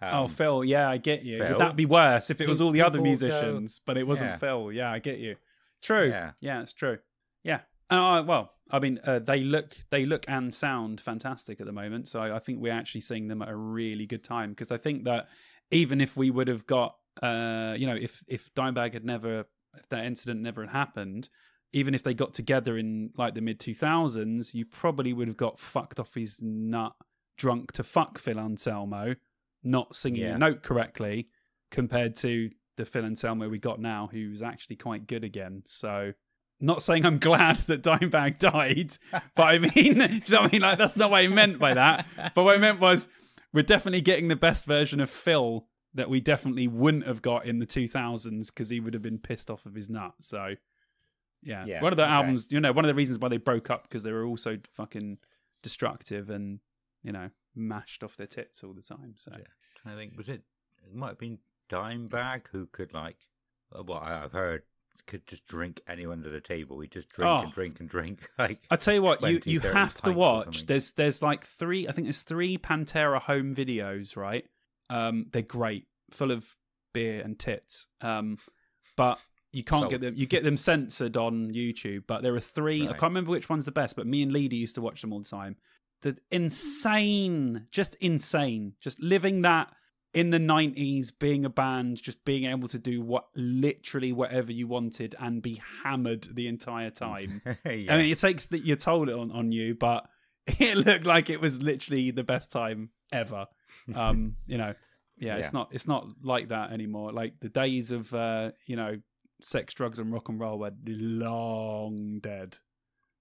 oh, um, oh, Phil, yeah, I get you. Phil. Would that be worse if it was all the other musicians, go, but it wasn't yeah. Phil? Yeah, I get you. True. Yeah, yeah it's true. Yeah. Uh, well, I mean, uh, they look they look and sound fantastic at the moment. So I think we're actually seeing them at a really good time because I think that even if we would have got, uh, you know, if if Dimebag had never if that incident never had happened, even if they got together in like the mid two thousands, you probably would have got fucked off his nut, drunk to fuck Phil Anselmo, not singing yeah. a note correctly, compared to the Phil Anselmo we got now, who's actually quite good again. So not saying I'm <laughs> glad that Dimebag died, but I mean, <laughs> do you know what I mean? Like that's not what I meant by that. But what I meant was we're definitely getting the best version of Phil that we definitely wouldn't have got in the 2000s because he would have been pissed off of his nut. So yeah, yeah one of the okay. albums, you know, one of the reasons why they broke up because they were also fucking destructive and you know mashed off their tits all the time. So yeah. i trying to think, was it? It might have been Dime bag, who could like, uh, what I've heard, could just drink anyone to the table. He just drink oh. and drink and drink. <laughs> Like I tell you what, 20, you you have to watch. There's there's like three. I think there's three Pantera home videos. Right, um, they're great, full of beer and tits. Um, but you can't so, get them. You get them censored on YouTube. But there are three. Right. I can't remember which one's the best. But me and Lady used to watch them all the time. The insane, just insane, just living that in the 90s being a band just being able to do what literally whatever you wanted and be hammered the entire time <laughs> yeah. i mean it takes that you're told it on, on you but <laughs> it looked like it was literally the best time ever um <laughs> you know yeah, yeah, it's not it's not like that anymore like the days of uh you know sex drugs and rock and roll were long dead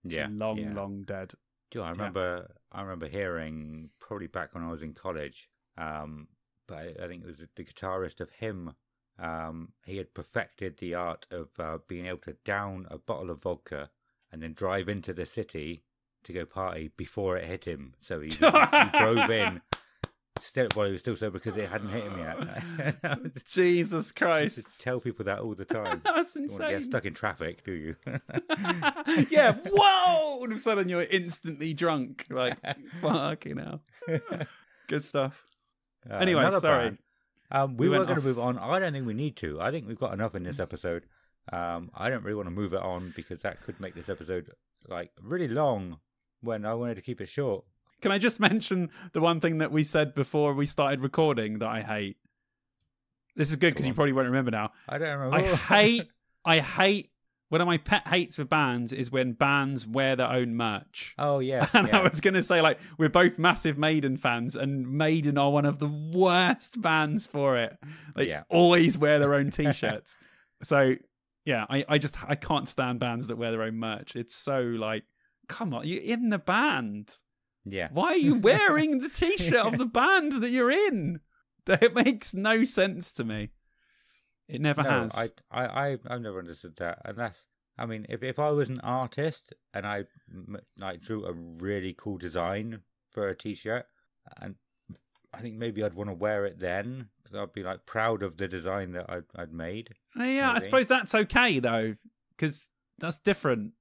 yeah long yeah. long dead do i remember i remember hearing probably back when i was in college um but I think it was the guitarist of him. Um, he had perfected the art of uh, being able to down a bottle of vodka and then drive into the city to go party before it hit him. So he, he drove in still well, he was still sober because it hadn't hit him yet. <laughs> <laughs> Jesus Christ! tell people that all the <laughs> time. That's insane. You get stuck in traffic, do you? yeah. Whoa! All of a sudden, you're instantly drunk. Like fucking hell. Good stuff. Uh, anyway, sorry. Um, we, we were going to move on. I don't think we need to. I think we've got enough in this episode. Um, I don't really want to move it on because that could make this episode like really long when I wanted to keep it short. Can I just <laughs> mention the one thing that we said before we started recording that I hate? This is good because you probably won't remember now. I don't remember. I <laughs> hate I hate one of my pet hates for bands is when bands wear their own merch. Oh yeah. <laughs> And yeah. I was gonna say like we're both massive Maiden fans, and Maiden are one of the worst bands for it. They like, yeah. always wear their own <laughs> t-shirts. so yeah, I, I just I can't stand bands that wear their own merch. It's so like, come on, you're in the band. Yeah. Why are you wearing the t-shirt of the <laughs> band that you're in? It makes no sense to me. It never no, has. I, I, I, I've never understood that. Unless, I mean, if, if I was an artist and I like drew a really cool design for a t-shirt, and I think maybe I'd want to wear it then because I'd be like proud of the design that I'd, I'd made. Uh, yeah, maybe. I suppose that's okay though, because that's different.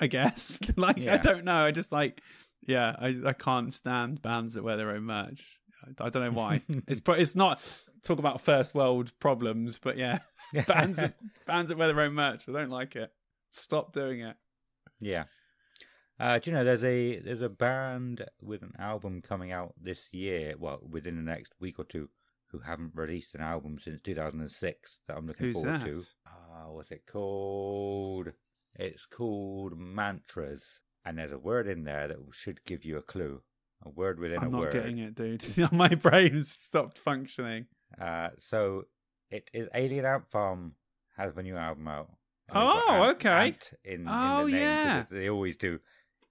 I guess. <laughs> like, yeah. I don't know. I just like, yeah, I, I can't stand bands that wear their own merch. I don't know why. <laughs> it's it's not talk about first world problems, but yeah, bands that, that wear their own merch. I don't like it. Stop doing it. Yeah. Uh, do you know there's a there's a band with an album coming out this year? Well, within the next week or two, who haven't released an album since 2006 that I'm looking Who's forward that? to. Uh, ah, what's it called? It's called Mantras, and there's a word in there that should give you a clue. A word within I'm a word. I'm not getting it, dude. <laughs> My brain stopped functioning. Uh, so it is Alien Ant Farm has a new album out. Oh, Ant, okay. Ant in, oh, in the oh, name, yeah. They always do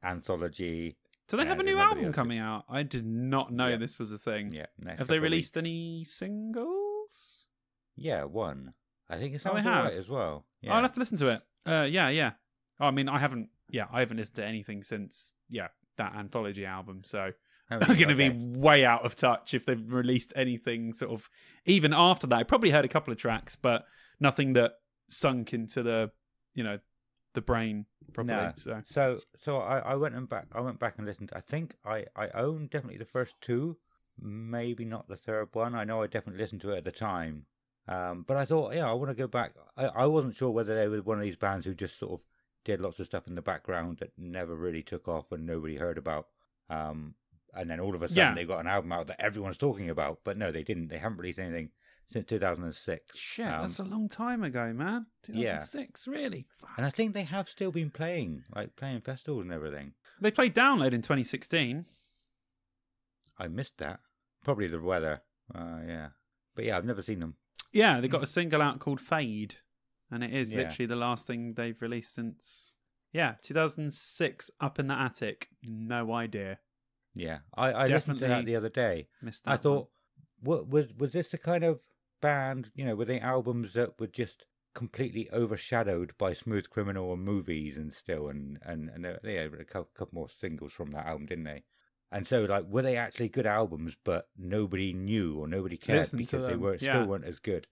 anthology. Do they have uh, a new album coming out? I did not know yeah. this was a thing. Yeah. have they released weeks. any singles? Yeah, one. I think it's oh, have. as well. Oh, yeah. I'll have to listen to it. Uh, yeah, yeah. Oh, I mean, I haven't. Yeah, I haven't listened to anything since yeah that anthology album. So are going to be way out of touch if they've released anything sort of even after that. I probably heard a couple of tracks, but nothing that sunk into the you know the brain properly. No. So so so I, I went and back I went back and listened. I think I I own definitely the first two, maybe not the third one. I know I definitely listened to it at the time. Um, but I thought, yeah, I want to go back. I, I wasn't sure whether they were one of these bands who just sort of did lots of stuff in the background that never really took off and nobody heard about. Um, and then all of a sudden yeah. they got an album out that everyone's talking about. But no, they didn't. They haven't released anything since 2006. Shit, um, that's a long time ago, man. 2006, yeah. really? Fuck. And I think they have still been playing, like playing festivals and everything. They played Download in 2016. I missed that. Probably the weather. Uh, yeah. But yeah, I've never seen them. Yeah, they got <laughs> a single out called Fade, and it is yeah. literally the last thing they've released since yeah, 2006 up in the attic. No idea. Yeah, I, I listened to that the other day. Missed that I thought, what, was was this the kind of band? You know, were they albums that were just completely overshadowed by Smooth Criminal and movies and still and and and they had a couple more singles from that album, didn't they? And so, like, were they actually good albums, but nobody knew or nobody cared Listen because they weren't yeah. still weren't as good.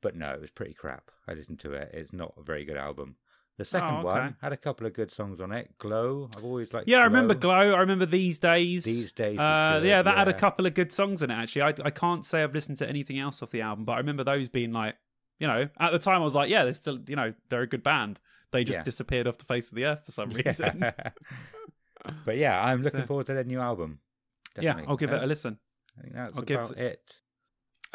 But no, it was pretty crap. I listened to it. It's not a very good album. The second oh, okay. one had a couple of good songs on it. Glow, I've always liked. Yeah, Glow. I remember Glow. I remember These Days. These Days. Uh, good, yeah, that yeah. had a couple of good songs in it. Actually, I, I can't say I've listened to anything else off the album, but I remember those being like, you know, at the time I was like, yeah, they're still, you know, they're a good band. They just yeah. disappeared off the face of the earth for some <laughs> reason. Yeah. <laughs> but yeah, I'm uh, looking so, forward to their new album. Definitely. Yeah, I'll give uh, it a listen. I think that's I'll about give... it.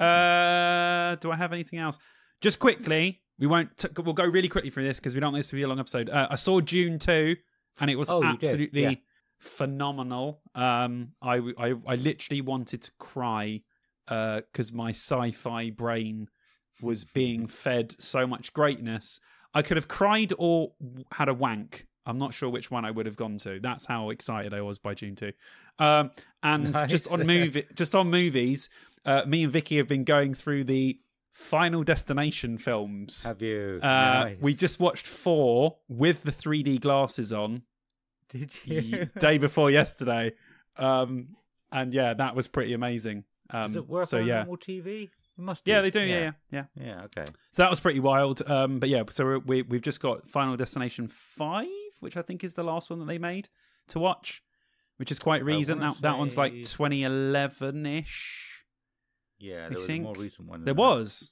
Uh, do I have anything else? Just quickly, we won't. T- we'll go really quickly through this because we don't want this to be a long episode. Uh, I saw June two, and it was oh, absolutely yeah. phenomenal. Um, I, I I literally wanted to cry because uh, my sci-fi brain was being fed so much greatness. I could have cried or had a wank. I'm not sure which one I would have gone to. That's how excited I was by June two. Um, and <laughs> nice. just on movie, just on movies, uh, me and Vicky have been going through the Final Destination films. Have you? Uh, nice. We just watched four with the 3D glasses on. Did you? <laughs> Day before yesterday. Um, and yeah, that was pretty amazing. Um, Does it work so, on yeah. normal TV? It must yeah, they do. Yeah. yeah, yeah, yeah. okay. So that was pretty wild. Um, but yeah, so we we've just got Final Destination Five, which I think is the last one that they made to watch, which is quite recent. That say... that one's like 2011 ish. Yeah, there was think... a more recent one. There was.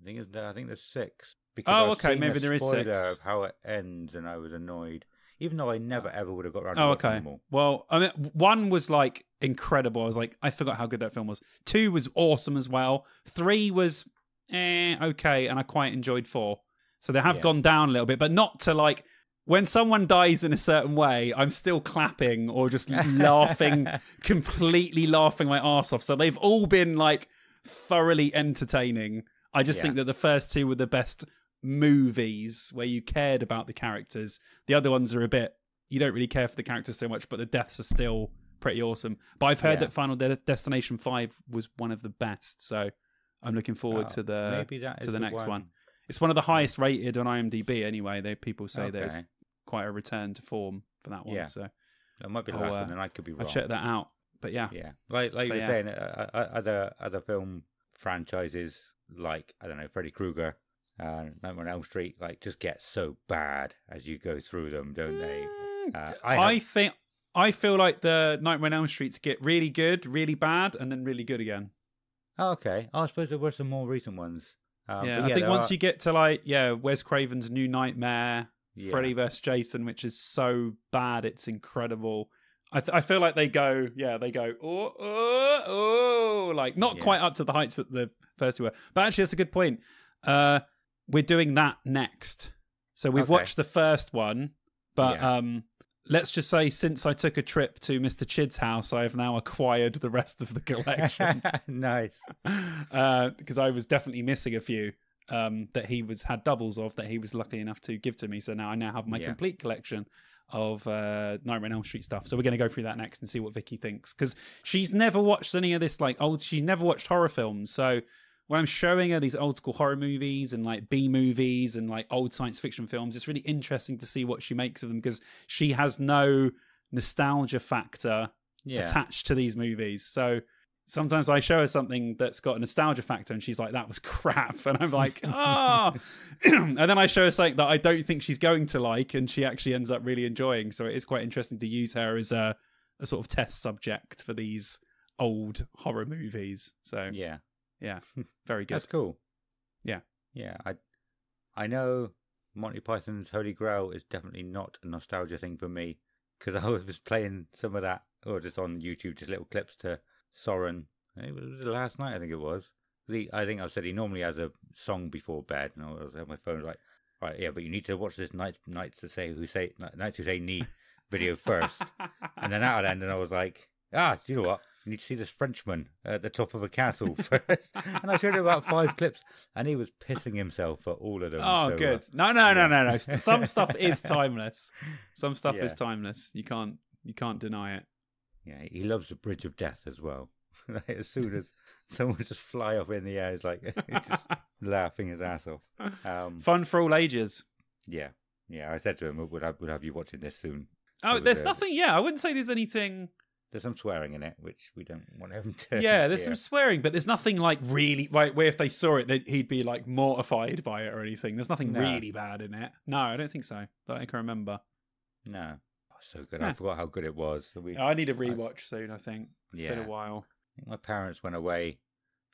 I think it's, I think there's six. Because oh, I've okay. Maybe there is six. Of how it ends, and I was annoyed, even though I never ever would have got around. Oh, to okay. More. Well, I mean, one was like incredible. I was like, I forgot how good that film was. Two was awesome as well. Three was eh, okay, and I quite enjoyed four. So they have yeah. gone down a little bit, but not to like when someone dies in a certain way, I'm still clapping or just <laughs> laughing, completely laughing my ass off. So they've all been like thoroughly entertaining. I just yeah. think that the first two were the best movies where you cared about the characters. The other ones are a bit you don't really care for the characters so much, but the deaths are still pretty awesome. But I've heard yeah. that Final De- Destination Five was one of the best, so I'm looking forward oh, to the to the, the next one. one. It's one of the highest rated on IMDb anyway. They people say okay quite a return to form for that one. Yeah. So it might be I'll, laughing, uh, and I could be wrong. I'll check that out. But yeah, yeah, like like so, you were yeah. saying, uh, uh, uh, other other film franchises like I don't know Freddy Krueger and uh, Nightmare on Elm Street like just get so bad as you go through them, don't they? Mm, uh, I, have... I, think I feel like the Nightmare on Elm Streets get really good, really bad, and then really good again. Oh, okay, oh, I suppose there were some more recent ones. Um, yeah, yeah, I think once are... you get to like yeah, Wes Craven's New Nightmare, yeah. Freddy vs Jason, which is so bad it's incredible. I, th- I feel like they go, yeah, they go, oh, oh, oh, like not yeah. quite up to the heights that the first two were. But actually, that's a good point. Uh, we're doing that next. So we've okay. watched the first one, but yeah. um, let's just say since I took a trip to Mr. Chid's house, I have now acquired the rest of the <laughs> collection. nice. Because <laughs> uh, I was definitely missing a few um, that he was had doubles of that he was lucky enough to give to me. So now I now have my yeah. complete collection of uh, Nightmare on Elm Street stuff. So we're going to go through that next and see what Vicky thinks because she's never watched any of this like old. She's never watched horror films. So when I'm showing her these old school horror movies and like B movies and like old science fiction films, it's really interesting to see what she makes of them because she has no nostalgia factor yeah. attached to these movies. So sometimes I show her something that's got a nostalgia factor and she's like, that was <laughs> crap. And I'm like, <laughs> ah. Oh. <clears throat> and then I show her something that I don't think she's going to like and she actually ends up really enjoying. So it is quite interesting to use her as a, a sort of test subject for these old horror movies. So yeah. Yeah. Very good. that's cool. Yeah. Yeah. I, I know Monty Python's Holy Grail is definitely not a nostalgia thing for me because I was playing some of that or just on YouTube, just little clips to Soren. It was last night, I think it was. I think I said he normally has a song before bed, and I was on my phone like, right, yeah, but you need to watch this nights knights to say who say nights who say knee video first, and then that'll end. And I was like, ah, do you know what? You need to see this Frenchman at the top of a castle <laughs> first. and I showed him about five clips, and he was pissing himself for all of them. Oh, so, uh, good. Uh, no, no, yeah. no, no, no. Some stuff is <laughs> timeless. Some stuff yeah. is timeless. You can't you can't deny it. Yeah, he loves the Bridge of Death as well. <laughs> like, as soon as <laughs> someone just fly off in the air, <laughs> he's like just laughing his ass off. Um, Fun for all ages. Yeah, yeah. I said to him, "Would I will have you watching this soon?" Oh, there's nothing. Yeah, I wouldn't say there's anything. There's some swearing in it, which we don't want him to. Yeah, there's hear. some swearing, but there's nothing like really right where if they saw it, that he'd be like mortified by it or anything. There's nothing no. really bad in it. No, I don't think so. That I can remember. No, so good. I forgot how good it was. We, I need a rewatch I, soon. I think it's yeah. been a while. My parents went away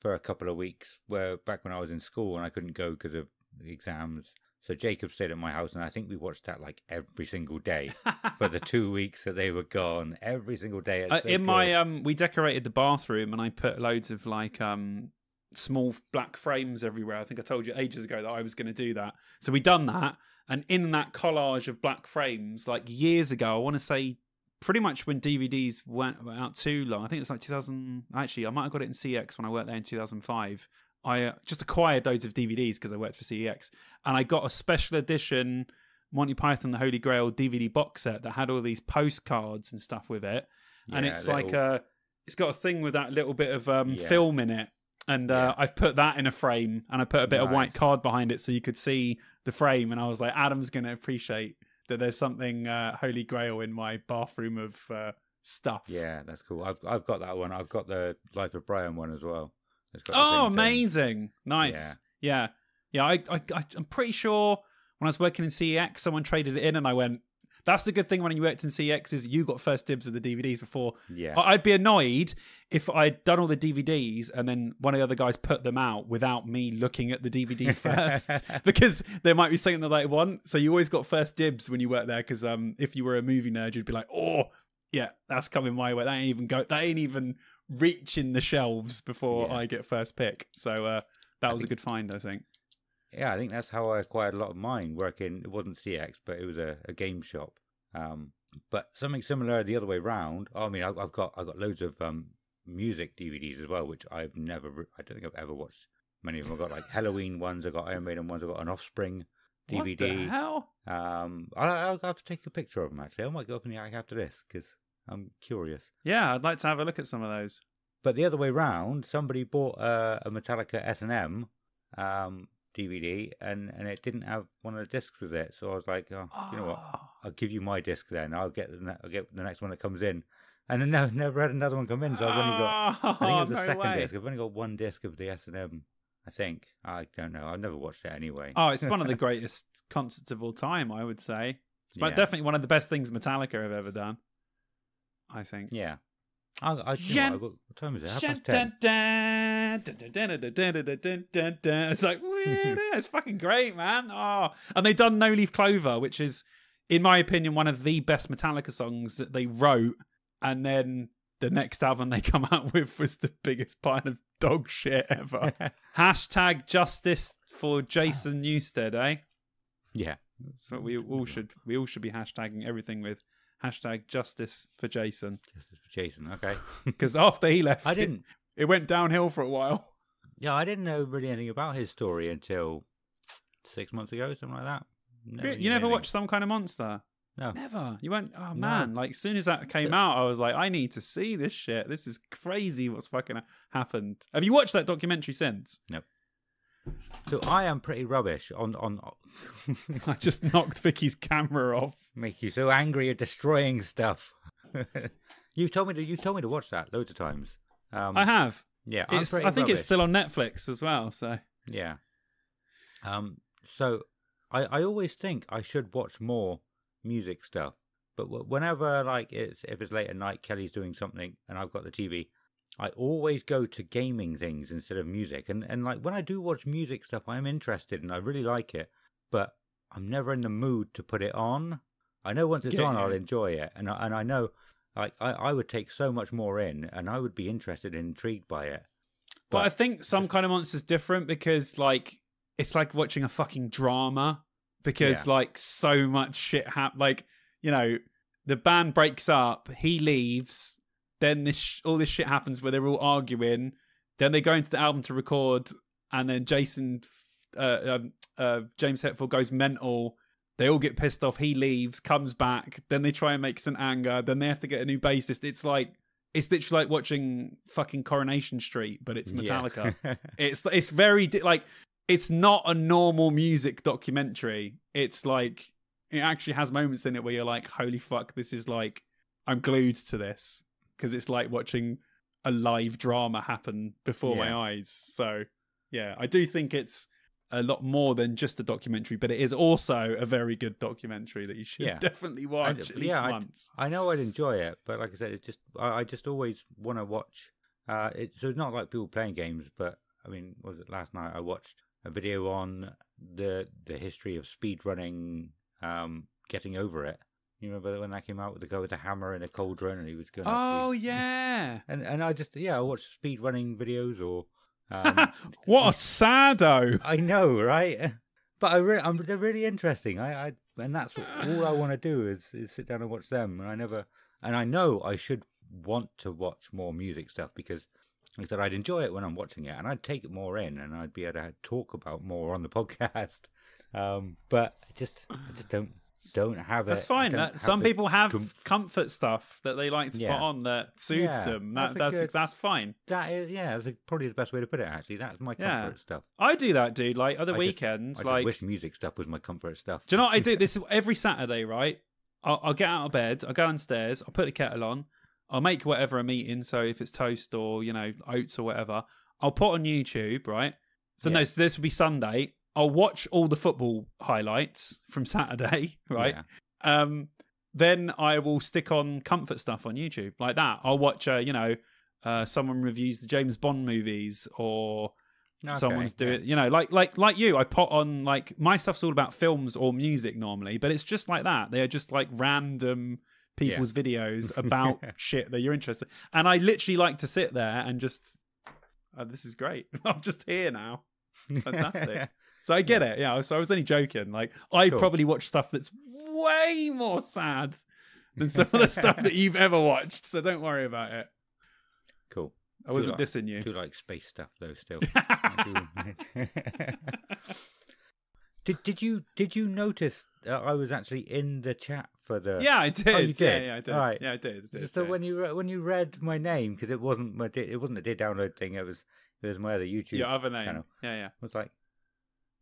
for a couple of weeks, where back when I was in school and I couldn't go because of the exams. So Jacob stayed at my house, and I think we watched that like every single day for the <laughs> two weeks that they were gone. Every single day. Uh, so in good. my um, we decorated the bathroom, and I put loads of like um small black frames everywhere. I think I told you ages ago that I was going to do that. So we done that, and in that collage of black frames, like years ago, I want to say pretty much when DVDs went out too long, I think it was like 2000. Actually, I might have got it in CX when I worked there in 2005. I uh, just acquired loads of DVDs because I worked for CEX, and I got a special edition Monty Python the Holy Grail DVD box set that had all these postcards and stuff with it, yeah, and it's little... like a, it's got a thing with that little bit of um, yeah. film in it and uh, yeah. I've put that in a frame, and I put a bit nice. of white card behind it so you could see the frame. And I was like, Adam's going to appreciate that there's something uh, holy grail in my bathroom of uh, stuff. Yeah, that's cool. I've I've got that one. I've got the Life of Brian one as well. Oh, amazing! Thing. Nice. Yeah, yeah. yeah I, I, I I'm pretty sure when I was working in CEX, someone traded it in, and I went, that's the good thing when you worked in CX is you got first dibs of the DVDs before. Yeah. I'd be annoyed if I'd done all the DVDs and then one of the other guys put them out without me looking at the DVDs <laughs> first <laughs> because there might be something that they want. So you always got first dibs when you work there because um, if you were a movie nerd, you'd be like, oh, yeah, that's coming my way. That ain't even go. That ain't even reaching the shelves before yeah. I get first pick. So uh, that was a good find, I think yeah, I think that's how I acquired a lot of mine. Working, it wasn't CX, but it was a, a game shop. Um, but something similar the other way round. I mean, I've, I've got I've got loads of um, music DVDs as well, which I've never. I don't think I've ever watched many of them. I've got like Halloween ones. I've got Iron Maiden ones. I've got an Offspring DVD. What the um, I'll, I'll, have to take a picture of them actually. I might go up in the attic after this because I'm curious. Yeah, I'd like to have a look at some of those. But the other way round, somebody bought uh, a Metallica S and M um, DVD, and and it didn't have one of the discs with it. So I was like, oh, oh. you know what? I'll give you my disc then. I'll get the ne- I'll get the next one that comes in. And I never, never had another one come in, so I've only got I think it was the no second way. disc. I've only got one disc of the S and M. I think I don't know. I've never watched it anyway. Oh, it's one of the greatest concerts of all time. I would say it's yeah. definitely one of the best things Metallica have ever done. I think. Yeah. I, I, Gen- know, I got, what time is it? Half past ten. It's like weird. it's fucking great, man. Oh, and they done No Leaf Clover, which is, in my opinion, one of the best Metallica songs that they wrote. And then the next album they come out <laughs> with was the biggest pile of dog shit ever. <laughs> Hashtag justice for Jason Newstead, eh? Yeah, that's what we all should we all should be hashtagging everything with. Hashtag justice for Jason. Justice for Jason. Okay. Because <laughs> after he left, I didn't. It, it went downhill for a while. Yeah, I didn't know really anything about his story until six months ago, something like that. you, never anything. watched Some Kind of Monster? No. Never. You went, oh man, no. like as soon as that came so, out, I was like, I need to see this shit. This is crazy what's fucking happened. Have you watched that documentary since? No. So I am pretty rubbish on on. <laughs> I just knocked Vicky's camera off. Make you so angry at destroying stuff. <laughs> you told me to you told me to watch that loads of times. Um, I have. Yeah, i think rubbish. it's still on Netflix as well. So yeah, um, so I I always think I should watch more music stuff, but whenever like it's if it's late at night, Kelly's doing something, and I've got the TV. I always go to gaming things instead of music, and and like when I do watch music stuff, I'm interested and I really like it, but I'm never in the mood to put it on. I know once it's on, I'll enjoy it, and I, and I know like I, I would take so much more in, and I would be interested and intrigued by it. But, but I think some kind of monster's different because like it's like watching a fucking drama because yeah. like so much shit happens. Like you know, the band breaks up, he leaves, then this sh- all this shit happens where they're all arguing. Then they go into the album to record, and then Jason, uh, um, uh, James Hetfield goes mental they all get pissed off. He leaves, comes back. Then they try and make some Anger. Then they have to get a new bassist. It's like it's literally like watching fucking Coronation Street, but it's Metallica. Yeah. <laughs> it's it's very like it's not a normal music documentary. It's like it actually has moments in it where you're like, holy fuck, this is like I'm glued to this because it's like watching a live drama happen before yeah. my eyes. So yeah, I do think it's a lot more than just a documentary, but it is also a very good documentary that you should yeah. <laughs> definitely watch I, at least yeah, once. I, I, know I'd enjoy it, but like I said, it's just I, I just always want to watch. Uh, it, so it's not like people playing games, but I mean, was it last night? I watched a video on the the history of speed running, um, getting over it. You remember when that came out with the guy with the hammer and a cauldron, and he was going. Oh <laughs> yeah. And and I just yeah, I watched speed running videos or um, <laughs> what a sado! I know, right? But I re- I'm, they're really interesting. I, I and that's what, all I want to do is, is sit down and watch them. And I never, and I know I should want to watch more music stuff because I said I'd enjoy it when I'm watching it, and I'd take it more in, and I'd be able to talk about more on the <laughs> podcast. Um, but I just, I just don't don't have that's it. That's fine. some people have comfort stuff that they like to yeah. put on that suits yeah, them. That, that's that's, good, that's, fine. That is, yeah, that's probably the best way to put it. Actually, that's my comfort yeah. stuff. I do that, dude. Like other I weekends, just, I like wish music stuff was my comfort stuff. Do you know what I do? <laughs> this every Saturday, right? I'll, I'll, get out of bed. I'll go downstairs. I'll put the kettle on. I'll make whatever I'm eating. So if it's toast or you know oats or whatever, I'll put on YouTube, right? So no, so this would be Sunday. I'll watch all the football highlights from Saturday, <laughs> right? Yeah. Um, then I will stick on comfort stuff on YouTube like that. I'll watch, uh, you know, uh, someone reviews the James Bond movies or okay, someone's doing, yeah. you know, like like like you. I put on like my stuff's all about films or music normally, but it's just like that. They are just like random people's yeah. videos <laughs> about shit that you're interested. In. And I literally like to sit there and just, oh, this is great. <laughs> I'm just here now. Fantastic. So I get yeah. it. Yeah. So I was only joking. Like I cool. probably watch stuff that's way more sad than some of the <laughs> stuff that you've ever watched. So don't worry about it. Cool. I wasn't like, dissing you. do like space stuff though still. <laughs> <laughs> did did you did you notice I was actually in the chat for the Yeah, I did. Oh, you did? Yeah, yeah, I did. All right. Yeah, I did. I did so when you when you read my name because it wasn't my it wasn't the download thing, it was it was my other YouTube Your other name. channel. Yeah, yeah. I was like,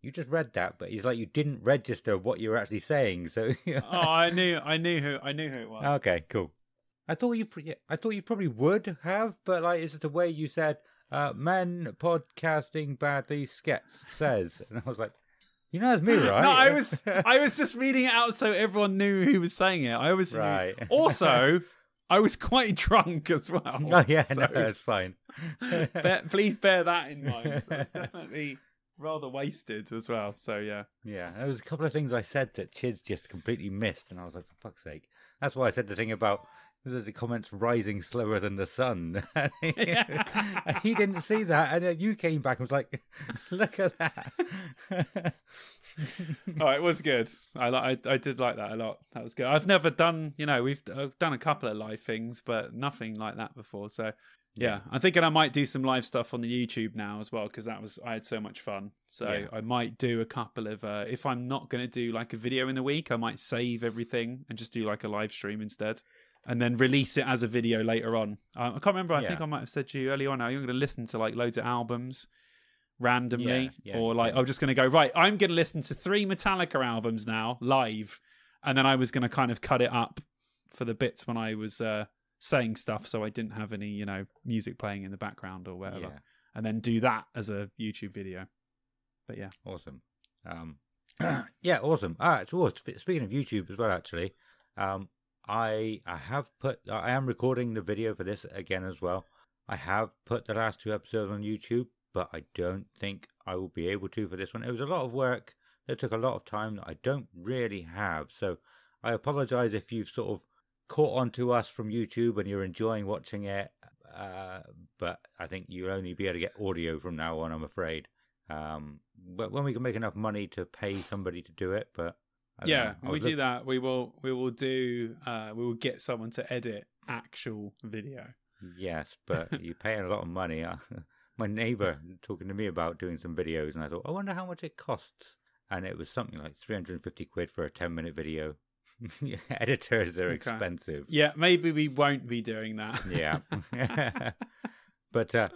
you just read that, but he's like you didn't register what you were actually saying. So <laughs> oh, I knew, I knew who, I knew who it was. Okay, cool. I thought you, I thought you probably would have, but like it's the way you said, uh, men podcasting badly skets says," and I was like, you know it's me, <laughs> right? no, I was, I was just reading it out so everyone knew who was saying it. I was right. <laughs> Also. I was quite drunk as well. Oh yeah, so no, that's fine. bear, please bear that in mind. That's definitely rather wasted as well. So yeah, yeah. There was a couple of things I said that Chids just completely missed, and I was like, for fuck's sake. That's why I said the thing about the, comments rising slower than the sun. <laughs> he didn't see that, and then you came back and was like, <laughs> "Look at that." oh, <laughs> it was good. I, I I did like that a lot. That was good. I've never done, you know, we've I've done a couple of live things, but nothing like that before. So yeah i'm thinking i might do some live stuff on the youtube now as well because that was i had so much fun so yeah. i might do a couple of uh, if i'm not going to do like a video in the week i might save everything and just do like a live stream instead and then release it as a video later on um, i can't remember i yeah. think i might have said to you early on "Are you're going to listen to like loads of albums randomly yeah, or like i'm just going to go right i'm going to listen to three metallica albums now live and then i was going to kind of cut it up for the bits when i was uh, saying stuff so I didn't have any, you know, music playing in the background or whatever. Yeah. And then do that as a YouTube video. But yeah. Awesome. Um, <clears throat> yeah, awesome. Ah, all right, so speaking of YouTube as well, actually, um, I I have put I am recording the video for this again as well. I have put the last two episodes on YouTube, but I don't think I will be able to for this one. It was a lot of work. It took a lot of time that I don't really have. So I apologize if you've sort of caught on to us from YouTube and you're enjoying watching it, uh, but I think you'll only be able to get audio from now on, I'm afraid. Um, but when we can make enough money to pay somebody to do it, but yeah, we look- do that. We will we will do uh, we will get someone to edit actual video. Yes, <laughs> but you are paying a lot of money. <laughs> My neighbor talking to me about doing some videos, and I thought, I wonder how much it costs. And it was something like 350 quid for a 10 minute video. <laughs> editors are okay. expensive. Yeah, maybe we won't be doing that. yeah, <laughs> <laughs> but uh,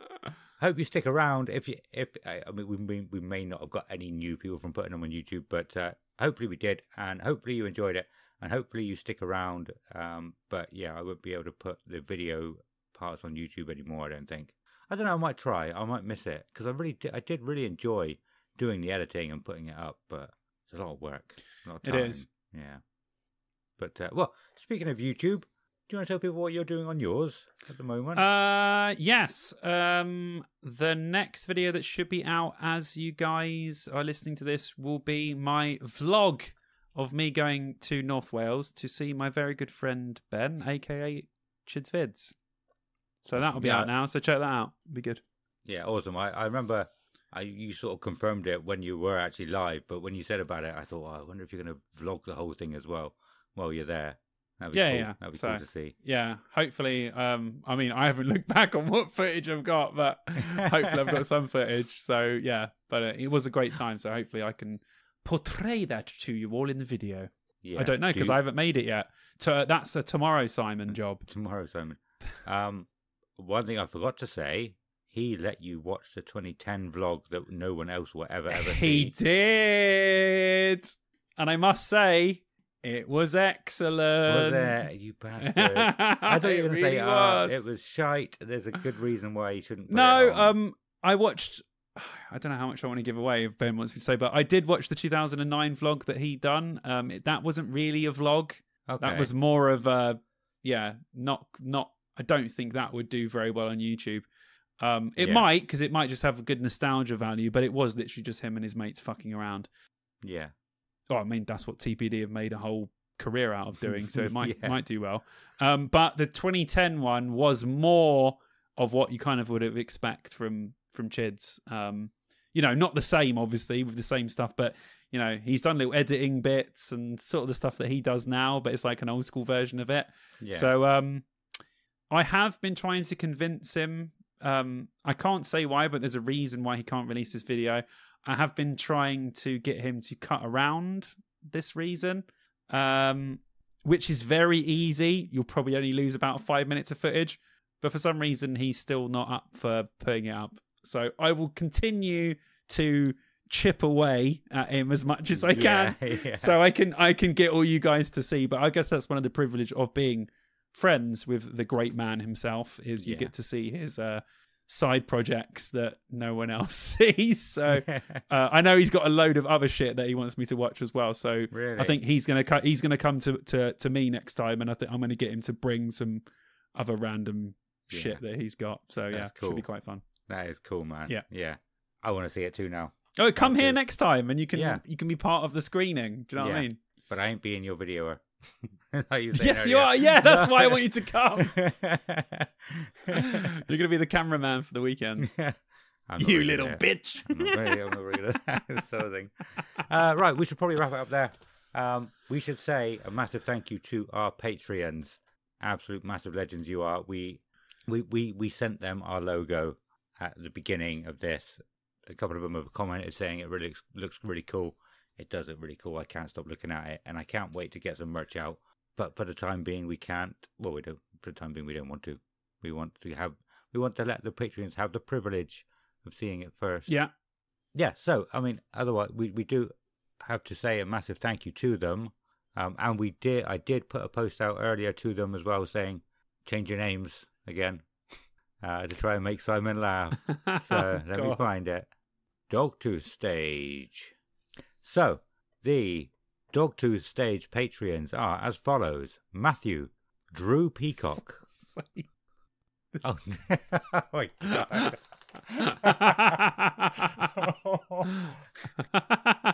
hope you stick around. If you, if I mean, we, we, we may not have got any new people from putting them on YouTube, but uh, hopefully we did, and hopefully you enjoyed it, and hopefully you stick around. Um, but yeah, I won't be able to put the video parts on YouTube anymore. I don't think. I don't know. I might try. I might miss it because I really, did, I did really enjoy doing the editing and putting it up, but it's a lot of work. Lot of it is. Yeah. But uh, well, speaking of YouTube, do you want to tell people what you're doing on yours at the moment? Uh, yes. Um, the next video that should be out as you guys are listening to this will be my vlog of me going to North Wales to see my very good friend Ben, aka Chids Vids. So that will be yeah. out now. So check that out. Be good. Yeah, awesome. I, I remember I, you sort of confirmed it when you were actually live, but when you said about it, I thought, oh, I wonder if you're going to vlog the whole thing as well while you're there. That'd be yeah, cool. yeah. That'd be so, cool to see. Yeah, hopefully. Um, I mean, I haven't <laughs> looked back on what footage I've got, but hopefully I've got <laughs> some footage. So yeah, but uh, it was a great time. So hopefully I can portray that to you all in the video. Yeah. I don't know because Do you... I haven't made it yet. To, uh, that's a tomorrow Simon <laughs> job. Tomorrow Simon. um, one thing I forgot to say he let you watch the 2010 vlog that no one else will ever ever he see. did and i must say it was excellent. Was it, you bastard? I don't <laughs> even really say oh, was. Oh, it was shite. There's a good reason why you shouldn't. no, um, I watched. <sighs> I don't know how much I want to give away if Ben wants me to say, but I did watch the 2009 vlog that he done. Um, it, that wasn't really a vlog. Okay. That was more of a, yeah, not not. I don't think that would do very well on YouTube. Um, it yeah. might because it might just have a good nostalgia value, but it was literally just him and his mates fucking around. Yeah oh, I mean, that's what TPD have made a whole career out of doing, so it <laughs> might yeah. might do well. Um, but the 2010 one was more of what you kind of would have expect from from Chids. Um, you know, not the same, obviously, with the same stuff, but you know, he's done little editing bits and sort of the stuff that he does now, but it's like an old school version of it. Yeah. So um, I have been trying to convince him. Um, I can't say why, but there's a reason why he can't release this video. I have been trying to get him to cut around this reason, um, which is very easy. You'll probably only lose about five minutes of footage, but for some reason, he's still not up for putting it up. So I will continue to chip away at him as much as I can, yeah, <laughs> yeah. so I can I can get all you guys to see. But I guess that's one of the privilege of being friends with the great man himself is you yeah. get to see his uh, side projects that no one else <laughs> sees. So <laughs> uh, I know he's got a load of other shit that he wants me to watch as well. So really? I think he's gonna cu- he's gonna come to, to to me next time, and I think I'm gonna get him to bring some other random yeah. shit that he's got. So That's yeah, cool. should be quite fun. That is cool, man. Yeah, yeah. I want to see it too now. Oh, come here next time, and you can yeah. you can be part of the screening. Do you know yeah. what I mean? But I ain't being your videoer. <laughs> you yes, you are. Yeah, that's why I want you to <laughs> come. <laughs> You're going to be the cameraman for the weekend. you really little bitch. I'm not really, sort of thing. Uh, right, we should probably wrap it up there. Um, we should say a massive thank you to our Patreons. Absolute massive legends you are. We we we, we sent them our logo at the beginning of this. A couple of them have commented saying it really looks, looks really cool. It does look really cool. I can't stop looking at it, and I can't wait to get some merch out. But for the time being, we can't. Well, we don't. For the time being, we don't want to. We want to have. We want to let the patrons have the privilege of seeing it first. Yeah. Yeah. So I mean, otherwise, we we do have to say a massive thank you to them. Um, and we did. I did put a post out earlier to them as well, saying change your names again <laughs> uh, to try and make Simon laugh. <laughs> so let me find it. Dogtooth Stage. So, the Dogtooth Stage Patreons are as follows Matthew, Drew Peacock. <laughs> oh, wait! <laughs> Oh my God.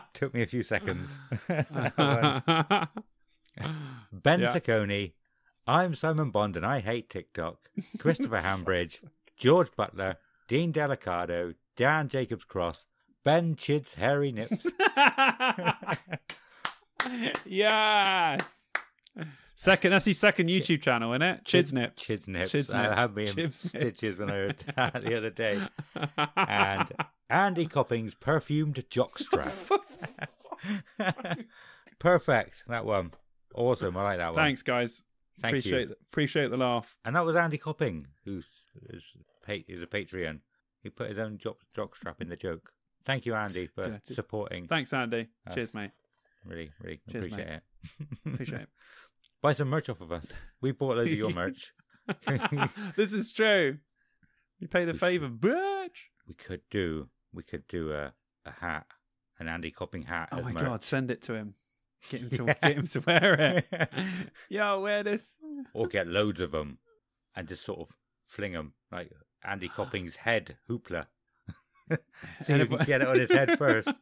<laughs> Took me a few seconds. ben yeah. Ciccone, I'm Simon Bond and I hate TikTok. Christopher Hambridge, George Butler, Dean Delicado, Dan Jacobs Cross, Ben Chid's hairy nips. <laughs> yes. Second, that's his second YouTube Ch- channel, isn't it? Chid's nips. Chid's nips. Chid's nips. I had me in Chib's stitches nips. when I heard <laughs> that the other day. And <laughs> Andy Copping's perfumed jockstrap. Perfect. That one. Awesome. I like that one. Thanks, guys. Thank appreciate you. The, appreciate the laugh. And that was Andy Copping, who's is, is a Patreon. He put his own jock, jock strap in the joke. Thank you, Andy, for supporting. Thanks, Andy. Us. Cheers, mate. Really, really Cheers, appreciate mate. it. <laughs> appreciate it. Buy some merch off of us. We bought loads of your <laughs> merch. <laughs> this is true. You pay the favour, bitch. We could do. We could do a, a hat, an Andy Copping hat. Oh my merch. god! Send it to him. Get him to yeah. get him to wear it. Yo, wear this. Or get loads of them, and just sort of fling them like Andy <gasps> Copping's head hoopla. <laughs> so and you can get it on his head first. <laughs>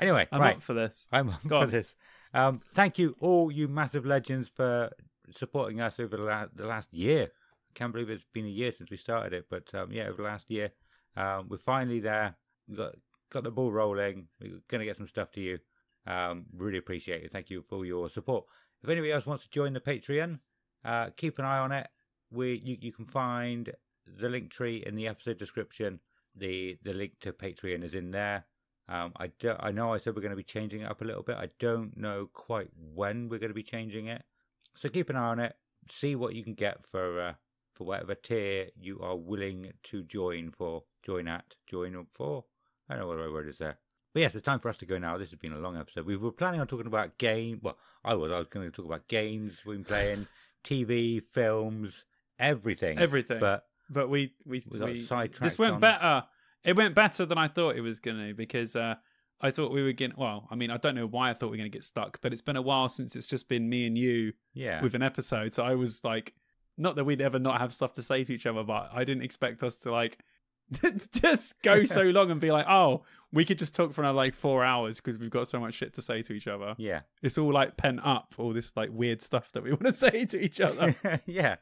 anyway, I'm right. up for this. I'm up Go for on. this. Um, thank you, all you massive legends, for supporting us over the, la- the last year. I can't believe it's been a year since we started it, but um, yeah, over the last year, um, we're finally there. We got got the ball rolling. We're gonna get some stuff to you. Um, really appreciate it. Thank you for your support. If anybody else wants to join the Patreon, uh, keep an eye on it you, you can find the link tree in the episode description. The the link to Patreon is in there. Um, I do, I know I said we're going to be changing it up a little bit. I don't know quite when we're going to be changing it. So keep an eye on it. See what you can get for uh, for whatever tier you are willing to join for, join at, join up for. I don't know what the right word is there. But yes, it's time for us to go now. This has been a long episode. We were planning on talking about game. Well, I was. I was going to talk about games we've been playing, <laughs> TV, films, everything. Everything. But but we we, we got we, sidetracked. This went on... better. It went better than I thought it was going to because uh, I thought we were getting. Well, I mean, I don't know why I thought we were going to get stuck, but it's been a while since it's just been me and you. Yeah. With an episode, so I was like, not that we'd ever not have stuff to say to each other, but I didn't expect us to like. <laughs> just go <laughs> so long and be like, oh, we could just talk for another like four hours because we've got so much shit to say to each other. Yeah. It's all like pent up, all this like weird stuff that we <laughs> want to say to each other. yeah.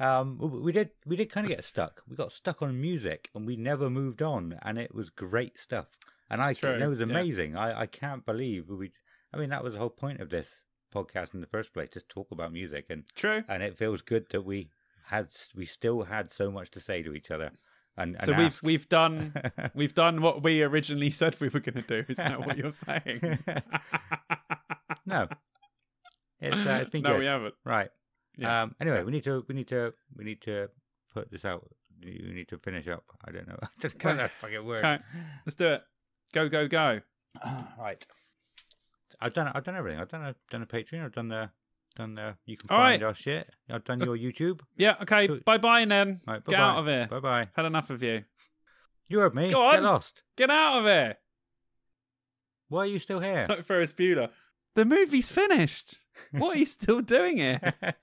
Um, we did we did kind of get stuck. We got stuck on music, and we never moved on. And it was great stuff. And I True. it was amazing. Yeah. I I can't believe we. I mean, that was the whole point of this podcast in the first place, just talk about music. And True. And it feels good that we had we still had so much to say to each other. And, and so we've we've done <laughs> we've done what we originally said we were going to do. Is that what you're saying? <laughs> no, it's, uh, it's no, good. we haven't. Right. Yeah. Um, anyway, we need to we need to we need to put this out. You need to finish up. I don't know. just <laughs> can't fucking word. Okay. Let's do it. Go go go. <clears throat> right. I've done I've done everything. I've done a done a Patreon. I've done the done the you can All find right. our shit. I've done uh, your YouTube. Yeah. Okay. So, bye bye then. Right, Get out of here. Bye bye. Had enough of you. You heard me. Go on. Get lost. Get out of here. Why are you still here? It's <laughs> like Ferris Bueller. The movie's finished. <laughs> what are you still doing here?